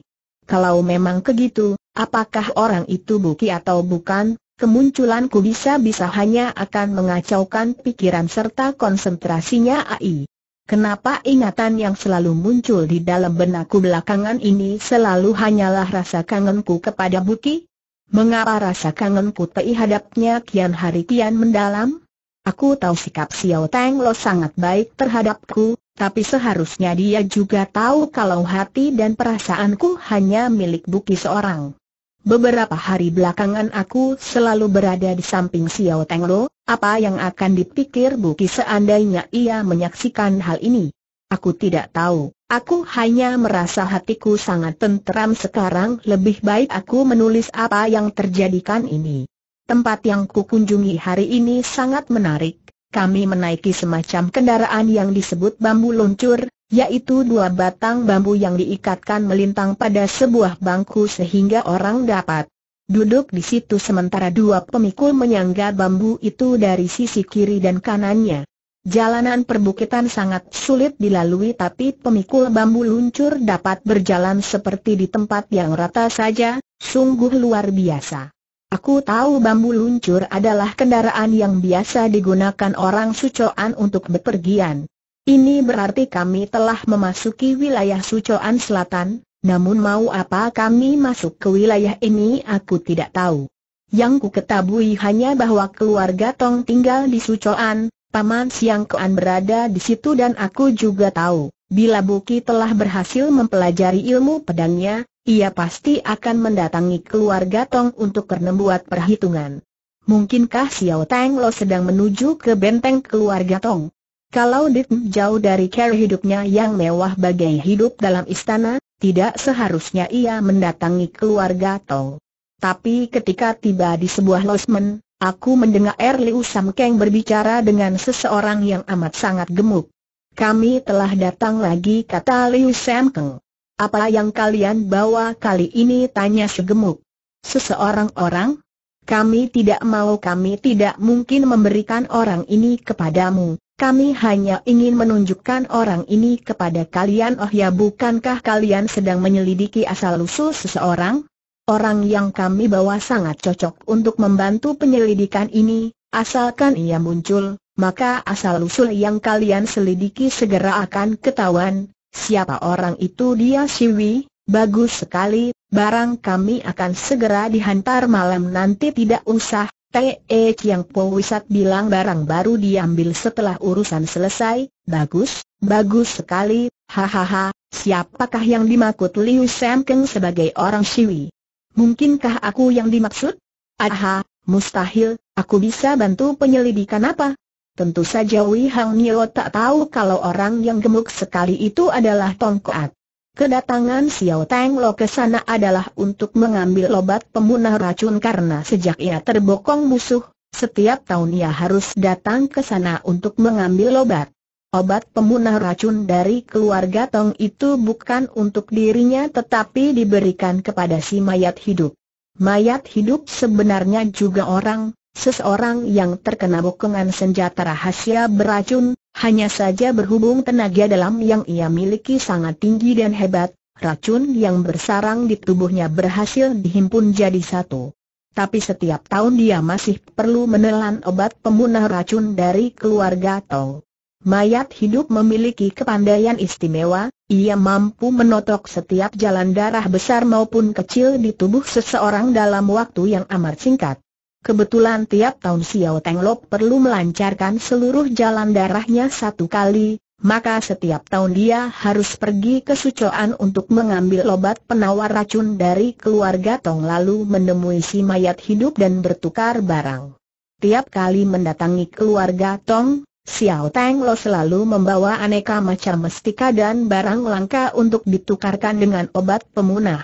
A: Kalau memang begitu, apakah orang itu Buki atau bukan? Kemunculanku bisa-bisa hanya akan mengacaukan pikiran serta konsentrasinya AI. Kenapa ingatan yang selalu muncul di dalam benakku belakangan ini selalu hanyalah rasa kangenku kepada Buki? Mengapa rasa kangenku terhadapnya kian hari kian mendalam? Aku tahu sikap Xiao Tang Lo sangat baik terhadapku, tapi seharusnya dia juga tahu kalau hati dan perasaanku hanya milik Buki seorang. Beberapa hari belakangan aku selalu berada di samping Xiao Tenglo, apa yang akan dipikir Buki seandainya ia menyaksikan hal ini? Aku tidak tahu, aku hanya merasa hatiku sangat tenteram sekarang lebih baik aku menulis apa yang terjadikan ini. Tempat yang ku kunjungi hari ini sangat menarik, kami menaiki semacam kendaraan yang disebut bambu luncur, yaitu dua batang bambu yang diikatkan melintang pada sebuah bangku sehingga orang dapat duduk di situ sementara dua pemikul menyangga bambu itu dari sisi kiri dan kanannya. Jalanan perbukitan sangat sulit dilalui tapi pemikul bambu luncur dapat berjalan seperti di tempat yang rata saja, sungguh luar biasa. Aku tahu bambu luncur adalah kendaraan yang biasa digunakan orang sucoan untuk bepergian. Ini berarti kami telah memasuki wilayah sucoan selatan, namun mau apa kami masuk ke wilayah ini aku tidak tahu. Yang ku ketahui hanya bahwa keluarga Tong tinggal di Sucoan, Paman Siang berada di situ dan aku juga tahu, bila Buki telah berhasil mempelajari ilmu pedangnya, ia pasti akan mendatangi keluarga Tong untuk membuat perhitungan. Mungkinkah Xiao Tang Lo sedang menuju ke benteng keluarga Tong? Kalau Dit jauh dari cara hidupnya yang mewah bagai hidup dalam istana, tidak seharusnya ia mendatangi keluarga Tong. Tapi ketika tiba di sebuah losmen, aku mendengar Erliu Keng berbicara dengan seseorang yang amat sangat gemuk. Kami telah datang lagi kata Liu Keng. Apa yang kalian bawa kali ini? Tanya segemuk. Seseorang orang? Kami tidak mau kami tidak mungkin memberikan orang ini kepadamu. Kami hanya ingin menunjukkan orang ini kepada kalian. Oh ya bukankah kalian sedang menyelidiki asal-usul seseorang? Orang yang kami bawa sangat cocok untuk membantu penyelidikan ini, asalkan ia muncul, maka asal-usul yang kalian selidiki segera akan ketahuan, Siapa orang itu dia Siwi? Bagus sekali, barang kami akan segera dihantar malam nanti tidak usah. T.E. E Chiang Po bilang barang baru diambil setelah urusan selesai, bagus, bagus sekali, hahaha, siapakah yang dimakut Liu Sam sebagai orang Siwi? Mungkinkah aku yang dimaksud? Aha, mustahil, aku bisa bantu penyelidikan apa? Tentu saja Wei Hang Nio tak tahu kalau orang yang gemuk sekali itu adalah Tong Koat. Kedatangan Xiao Tang Lo ke sana adalah untuk mengambil obat pemunah racun karena sejak ia terbokong musuh, setiap tahun ia harus datang ke sana untuk mengambil obat. Obat pemunah racun dari keluarga Tong itu bukan untuk dirinya tetapi diberikan kepada si mayat hidup. Mayat hidup sebenarnya juga orang, Seseorang yang terkena bokongan senjata rahasia beracun, hanya saja berhubung tenaga dalam yang ia miliki sangat tinggi dan hebat, racun yang bersarang di tubuhnya berhasil dihimpun jadi satu. Tapi setiap tahun dia masih perlu menelan obat pemunah racun dari keluarga Tong. Mayat hidup memiliki kepandaian istimewa, ia mampu menotok setiap jalan darah besar maupun kecil di tubuh seseorang dalam waktu yang amat singkat. Kebetulan tiap tahun Xiao Teng Lop perlu melancarkan seluruh jalan darahnya satu kali, maka setiap tahun dia harus pergi ke Sucoan untuk mengambil obat penawar racun dari keluarga Tong lalu menemui si mayat hidup dan bertukar barang. Tiap kali mendatangi keluarga Tong, Xiao Teng Lo selalu membawa aneka macam mestika dan barang langka untuk ditukarkan dengan obat pemunah.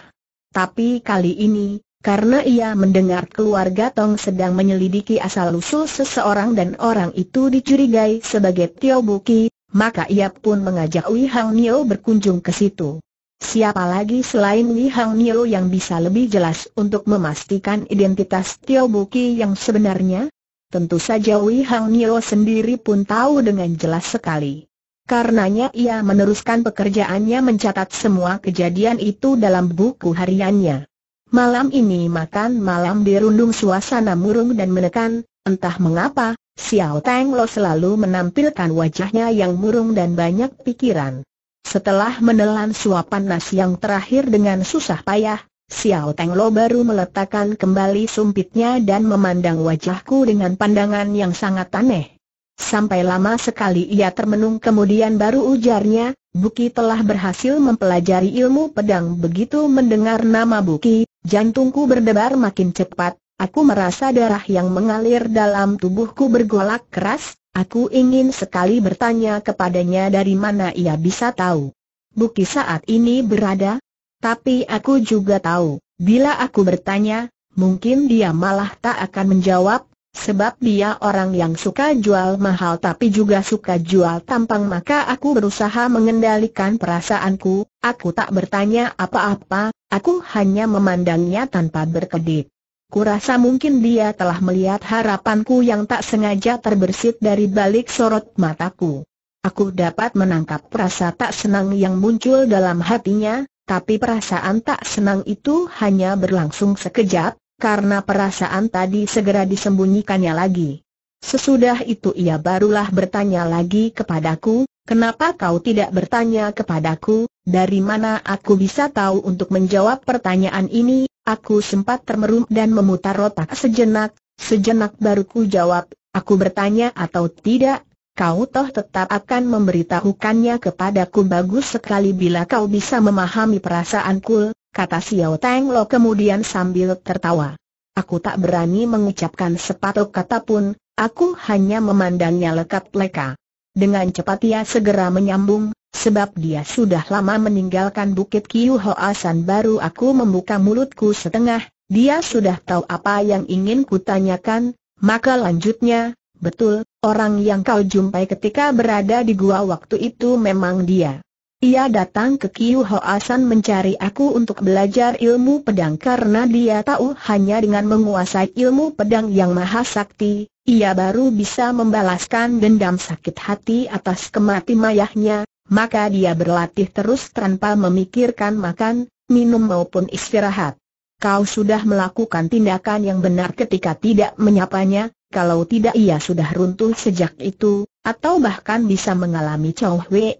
A: Tapi kali ini, karena ia mendengar keluarga Tong sedang menyelidiki asal-usul seseorang dan orang itu dicurigai sebagai Tio Buki, maka ia pun mengajak Wei Hang Nio berkunjung ke situ. Siapa lagi selain Wei Hang Nio yang bisa lebih jelas untuk memastikan identitas Tio Buki yang sebenarnya? Tentu saja Wei Hang Nio sendiri pun tahu dengan jelas sekali. Karenanya ia meneruskan pekerjaannya mencatat semua kejadian itu dalam buku hariannya. Malam ini makan malam dirundung suasana murung dan menekan, entah mengapa, Xiao Tang Lo selalu menampilkan wajahnya yang murung dan banyak pikiran. Setelah menelan suapan nasi yang terakhir dengan susah payah, Xiao Tang Lo baru meletakkan kembali sumpitnya dan memandang wajahku dengan pandangan yang sangat aneh. Sampai lama sekali ia termenung kemudian baru ujarnya, Buki telah berhasil mempelajari ilmu pedang begitu mendengar nama Buki, Jantungku berdebar makin cepat, aku merasa darah yang mengalir dalam tubuhku bergolak keras, aku ingin sekali bertanya kepadanya dari mana ia bisa tahu. Buki saat ini berada, tapi aku juga tahu, bila aku bertanya, mungkin dia malah tak akan menjawab, Sebab dia orang yang suka jual mahal tapi juga suka jual tampang maka aku berusaha mengendalikan perasaanku, aku tak bertanya apa-apa, Aku hanya memandangnya tanpa berkedip. Kurasa mungkin dia telah melihat harapanku yang tak sengaja terbersit dari balik sorot mataku. Aku dapat menangkap perasa tak senang yang muncul dalam hatinya, tapi perasaan tak senang itu hanya berlangsung sekejap, karena perasaan tadi segera disembunyikannya lagi. Sesudah itu ia barulah bertanya lagi kepadaku, kenapa kau tidak bertanya kepadaku, dari mana aku bisa tahu untuk menjawab pertanyaan ini, aku sempat termerum dan memutar otak sejenak, sejenak baru ku jawab, aku bertanya atau tidak, kau toh tetap akan memberitahukannya kepadaku bagus sekali bila kau bisa memahami perasaanku, kata Xiao Tang Lo kemudian sambil tertawa. Aku tak berani mengucapkan sepatah kata pun, aku hanya memandangnya lekat leka. Dengan cepat ia segera menyambung, Sebab dia sudah lama meninggalkan Bukit Kiu Hoasan baru aku membuka mulutku setengah, dia sudah tahu apa yang ingin kutanyakan, maka lanjutnya, betul, orang yang kau jumpai ketika berada di gua waktu itu memang dia. Ia datang ke Kiu Hoasan mencari aku untuk belajar ilmu pedang karena dia tahu hanya dengan menguasai ilmu pedang yang maha sakti, ia baru bisa membalaskan dendam sakit hati atas kematian ayahnya maka dia berlatih terus tanpa memikirkan makan, minum maupun istirahat. Kau sudah melakukan tindakan yang benar ketika tidak menyapanya, kalau tidak ia sudah runtuh sejak itu, atau bahkan bisa mengalami Chow Wee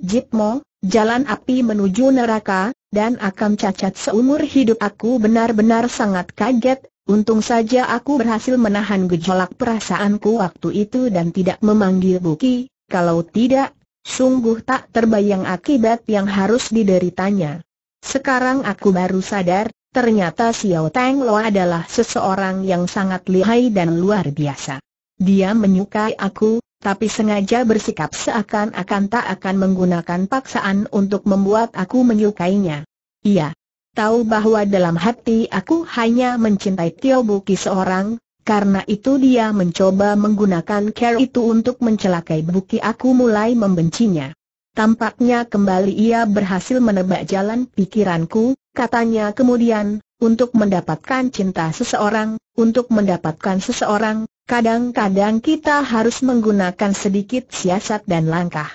A: Jipmo, jalan api menuju neraka, dan akan cacat seumur hidup aku benar-benar sangat kaget, untung saja aku berhasil menahan gejolak perasaanku waktu itu dan tidak memanggil Buki, kalau tidak Sungguh tak terbayang akibat yang harus dideritanya. Sekarang aku baru sadar, ternyata Xiao Tang Lo adalah seseorang yang sangat lihai dan luar biasa. Dia menyukai aku, tapi sengaja bersikap seakan-akan tak akan menggunakan paksaan untuk membuat aku menyukainya. Iya. Tahu bahwa dalam hati aku hanya mencintai Tio Buki seorang, karena itu dia mencoba menggunakan care itu untuk mencelakai Buki aku mulai membencinya. Tampaknya kembali ia berhasil menebak jalan pikiranku, katanya kemudian, untuk mendapatkan cinta seseorang, untuk mendapatkan seseorang, kadang-kadang kita harus menggunakan sedikit siasat dan langkah.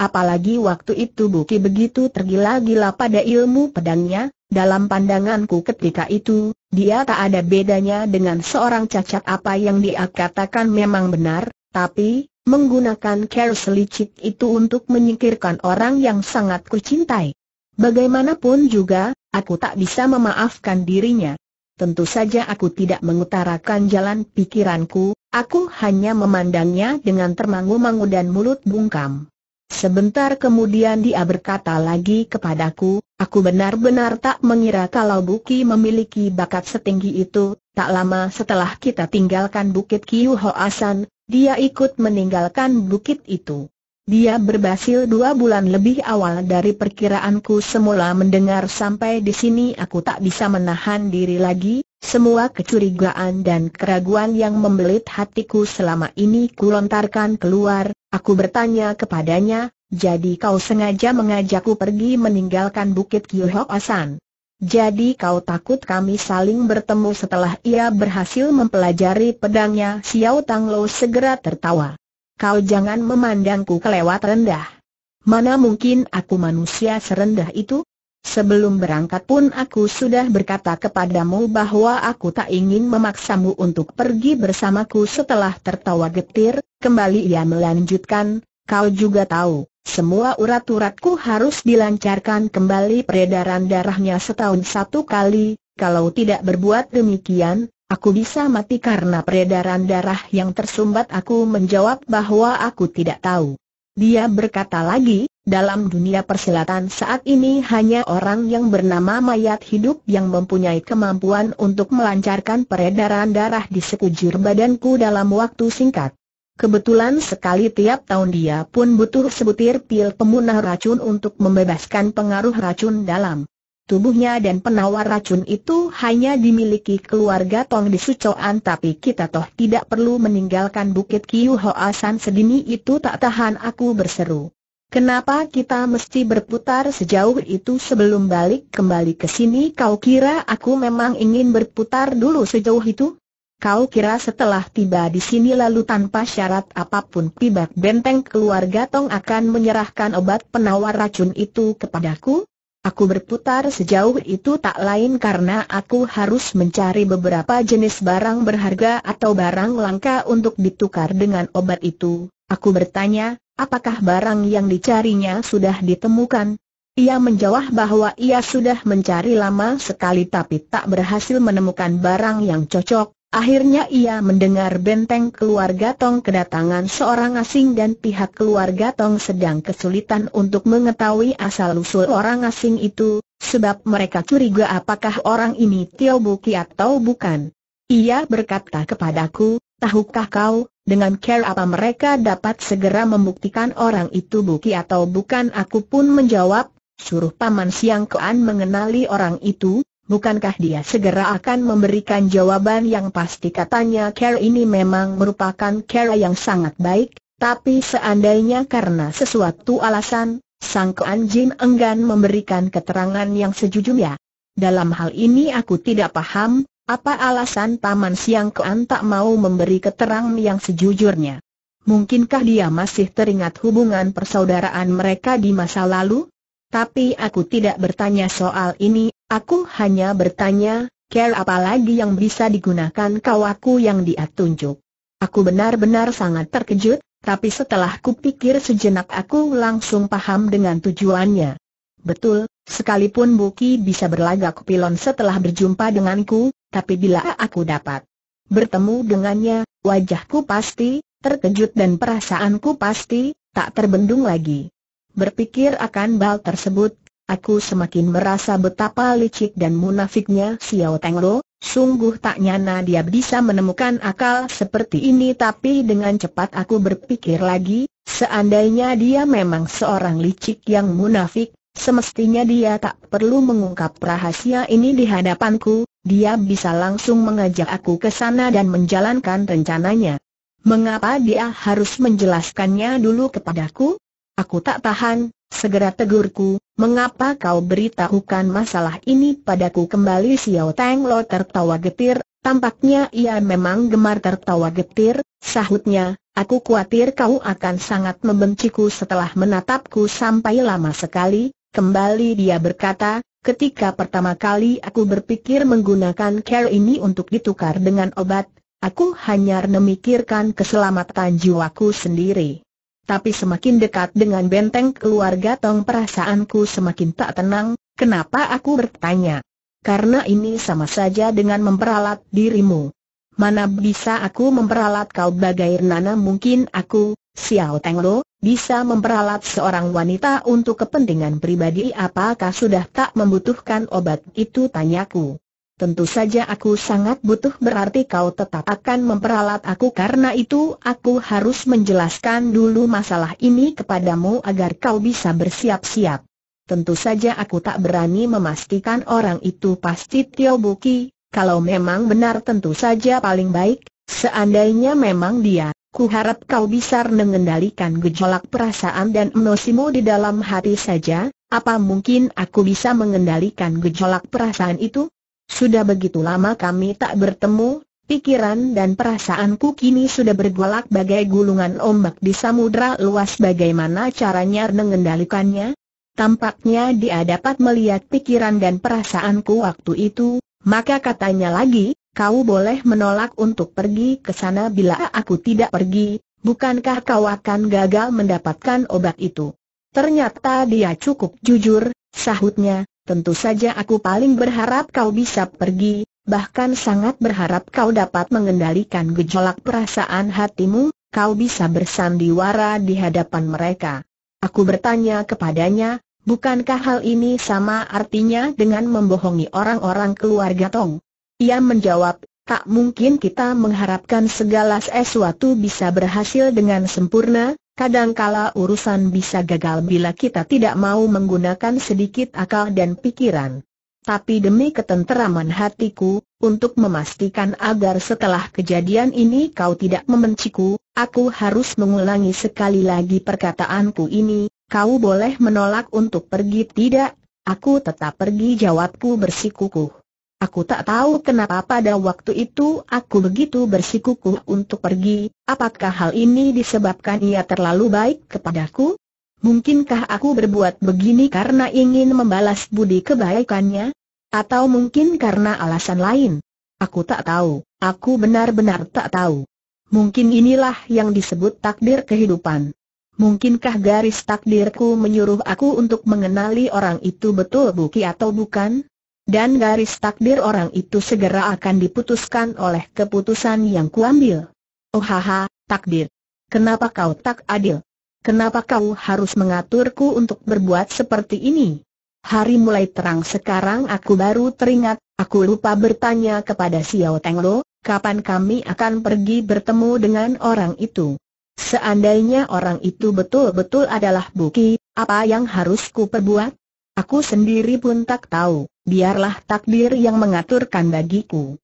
A: Apalagi waktu itu Buki begitu tergila-gila pada ilmu pedangnya, dalam pandanganku ketika itu, dia tak ada bedanya dengan seorang cacat apa yang dia katakan memang benar, tapi, menggunakan care selicik itu untuk menyingkirkan orang yang sangat kucintai. Bagaimanapun juga, aku tak bisa memaafkan dirinya. Tentu saja aku tidak mengutarakan jalan pikiranku, aku hanya memandangnya dengan termangu-mangu dan mulut bungkam. Sebentar kemudian dia berkata lagi kepadaku, aku benar-benar tak mengira kalau Buki memiliki bakat setinggi itu, tak lama setelah kita tinggalkan Bukit Kiu Hoasan, dia ikut meninggalkan bukit itu. Dia berbasil dua bulan lebih awal dari perkiraanku semula mendengar sampai di sini aku tak bisa menahan diri lagi, semua kecurigaan dan keraguan yang membelit hatiku selama ini kulontarkan keluar, Aku bertanya kepadanya, jadi kau sengaja mengajakku pergi meninggalkan Bukit Kyuhok Asan. Jadi kau takut kami saling bertemu setelah ia berhasil mempelajari pedangnya Xiao Tanglo segera tertawa. Kau jangan memandangku kelewat rendah. Mana mungkin aku manusia serendah itu? Sebelum berangkat pun aku sudah berkata kepadamu bahwa aku tak ingin memaksamu untuk pergi bersamaku setelah tertawa getir, kembali ia melanjutkan, kau juga tahu, semua urat-uratku harus dilancarkan kembali peredaran darahnya setahun satu kali, kalau tidak berbuat demikian, aku bisa mati karena peredaran darah yang tersumbat aku menjawab bahwa aku tidak tahu. Dia berkata lagi, dalam dunia persilatan saat ini hanya orang yang bernama mayat hidup yang mempunyai kemampuan untuk melancarkan peredaran darah di sekujur badanku dalam waktu singkat. Kebetulan sekali tiap tahun dia pun butuh sebutir pil pemunah racun untuk membebaskan pengaruh racun dalam tubuhnya dan penawar racun itu hanya dimiliki keluarga Tong di Sucoan tapi kita toh tidak perlu meninggalkan Bukit Kiu Hoasan sedini itu tak tahan aku berseru. Kenapa kita mesti berputar sejauh itu sebelum balik kembali ke sini? Kau kira aku memang ingin berputar dulu sejauh itu? Kau kira setelah tiba di sini lalu tanpa syarat apapun pihak benteng keluarga Tong akan menyerahkan obat penawar racun itu kepadaku? Aku berputar sejauh itu tak lain karena aku harus mencari beberapa jenis barang berharga atau barang langka untuk ditukar dengan obat itu. Aku bertanya, apakah barang yang dicarinya sudah ditemukan? Ia menjawab bahwa ia sudah mencari lama sekali tapi tak berhasil menemukan barang yang cocok. Akhirnya ia mendengar benteng keluarga Tong kedatangan seorang asing dan pihak keluarga Tong sedang kesulitan untuk mengetahui asal-usul orang asing itu, sebab mereka curiga apakah orang ini Tio Buki atau bukan. Ia berkata kepadaku, tahukah kau, dengan care apa mereka dapat segera membuktikan orang itu buki atau bukan aku pun menjawab, suruh Paman Siang Kean mengenali orang itu, bukankah dia segera akan memberikan jawaban yang pasti katanya care ini memang merupakan care yang sangat baik, tapi seandainya karena sesuatu alasan, Sang Kean Jin enggan memberikan keterangan yang sejujurnya. Dalam hal ini aku tidak paham, apa alasan Taman Siang Kean tak mau memberi keterangan yang sejujurnya? Mungkinkah dia masih teringat hubungan persaudaraan mereka di masa lalu? Tapi aku tidak bertanya soal ini, aku hanya bertanya, care apa lagi yang bisa digunakan kau aku yang dia tunjuk. Aku benar-benar sangat terkejut, tapi setelah kupikir sejenak aku langsung paham dengan tujuannya. Betul, Sekalipun Buki bisa berlagak pilon setelah berjumpa denganku, tapi bila aku dapat bertemu dengannya, wajahku pasti, terkejut dan perasaanku pasti, tak terbendung lagi. Berpikir akan bal tersebut, aku semakin merasa betapa licik dan munafiknya Xiao Tenglo, sungguh tak nyana dia bisa menemukan akal seperti ini tapi dengan cepat aku berpikir lagi, seandainya dia memang seorang licik yang munafik, Semestinya dia tak perlu mengungkap rahasia ini di hadapanku, dia bisa langsung mengajak aku ke sana dan menjalankan rencananya. Mengapa dia harus menjelaskannya dulu kepadaku? Aku tak tahan, segera tegurku, mengapa kau beritahukan masalah ini padaku kembali Xiao Tang Lo tertawa getir, tampaknya ia memang gemar tertawa getir, sahutnya, aku khawatir kau akan sangat membenciku setelah menatapku sampai lama sekali, Kembali dia berkata, ketika pertama kali aku berpikir menggunakan care ini untuk ditukar dengan obat, aku hanya memikirkan keselamatan jiwaku sendiri. Tapi semakin dekat dengan benteng keluarga Tong perasaanku semakin tak tenang, kenapa aku bertanya? Karena ini sama saja dengan memperalat dirimu. Mana bisa aku memperalat kau bagai nana mungkin aku, Xiao Teng bisa memperalat seorang wanita untuk kepentingan pribadi apakah sudah tak membutuhkan obat itu tanyaku. Tentu saja aku sangat butuh berarti kau tetap akan memperalat aku karena itu aku harus menjelaskan dulu masalah ini kepadamu agar kau bisa bersiap-siap. Tentu saja aku tak berani memastikan orang itu pasti Tio Buki, kalau memang benar tentu saja paling baik, seandainya memang dia Ku harap kau bisa mengendalikan gejolak perasaan dan emosimu di dalam hati saja, apa mungkin aku bisa mengendalikan gejolak perasaan itu? Sudah begitu lama kami tak bertemu, pikiran dan perasaanku kini sudah bergolak bagai gulungan ombak di samudra luas bagaimana caranya mengendalikannya? Tampaknya dia dapat melihat pikiran dan perasaanku waktu itu, maka katanya lagi, kau boleh menolak untuk pergi ke sana bila aku tidak pergi, bukankah kau akan gagal mendapatkan obat itu? Ternyata dia cukup jujur, sahutnya, tentu saja aku paling berharap kau bisa pergi, bahkan sangat berharap kau dapat mengendalikan gejolak perasaan hatimu, kau bisa bersandiwara di hadapan mereka. Aku bertanya kepadanya, bukankah hal ini sama artinya dengan membohongi orang-orang keluarga Tong? Ia menjawab, tak mungkin kita mengharapkan segala sesuatu bisa berhasil dengan sempurna, kadangkala urusan bisa gagal bila kita tidak mau menggunakan sedikit akal dan pikiran. Tapi demi ketenteraman hatiku, untuk memastikan agar setelah kejadian ini kau tidak membenciku, aku harus mengulangi sekali lagi perkataanku ini, kau boleh menolak untuk pergi tidak, aku tetap pergi jawabku bersikukuh. Aku tak tahu kenapa pada waktu itu aku begitu bersikukuh untuk pergi, apakah hal ini disebabkan ia terlalu baik kepadaku? Mungkinkah aku berbuat begini karena ingin membalas budi kebaikannya? Atau mungkin karena alasan lain? Aku tak tahu, aku benar-benar tak tahu. Mungkin inilah yang disebut takdir kehidupan. Mungkinkah garis takdirku menyuruh aku untuk mengenali orang itu betul buki atau bukan? dan garis takdir orang itu segera akan diputuskan oleh keputusan yang kuambil. Ohaha, oh, takdir. Kenapa kau tak adil? Kenapa kau harus mengaturku untuk berbuat seperti ini? Hari mulai terang sekarang aku baru teringat, aku lupa bertanya kepada Xiao Tenglo, kapan kami akan pergi bertemu dengan orang itu. Seandainya orang itu betul-betul adalah Buki, apa yang harus ku perbuat? Aku sendiri pun tak tahu biarlah takdir yang mengaturkan bagiku.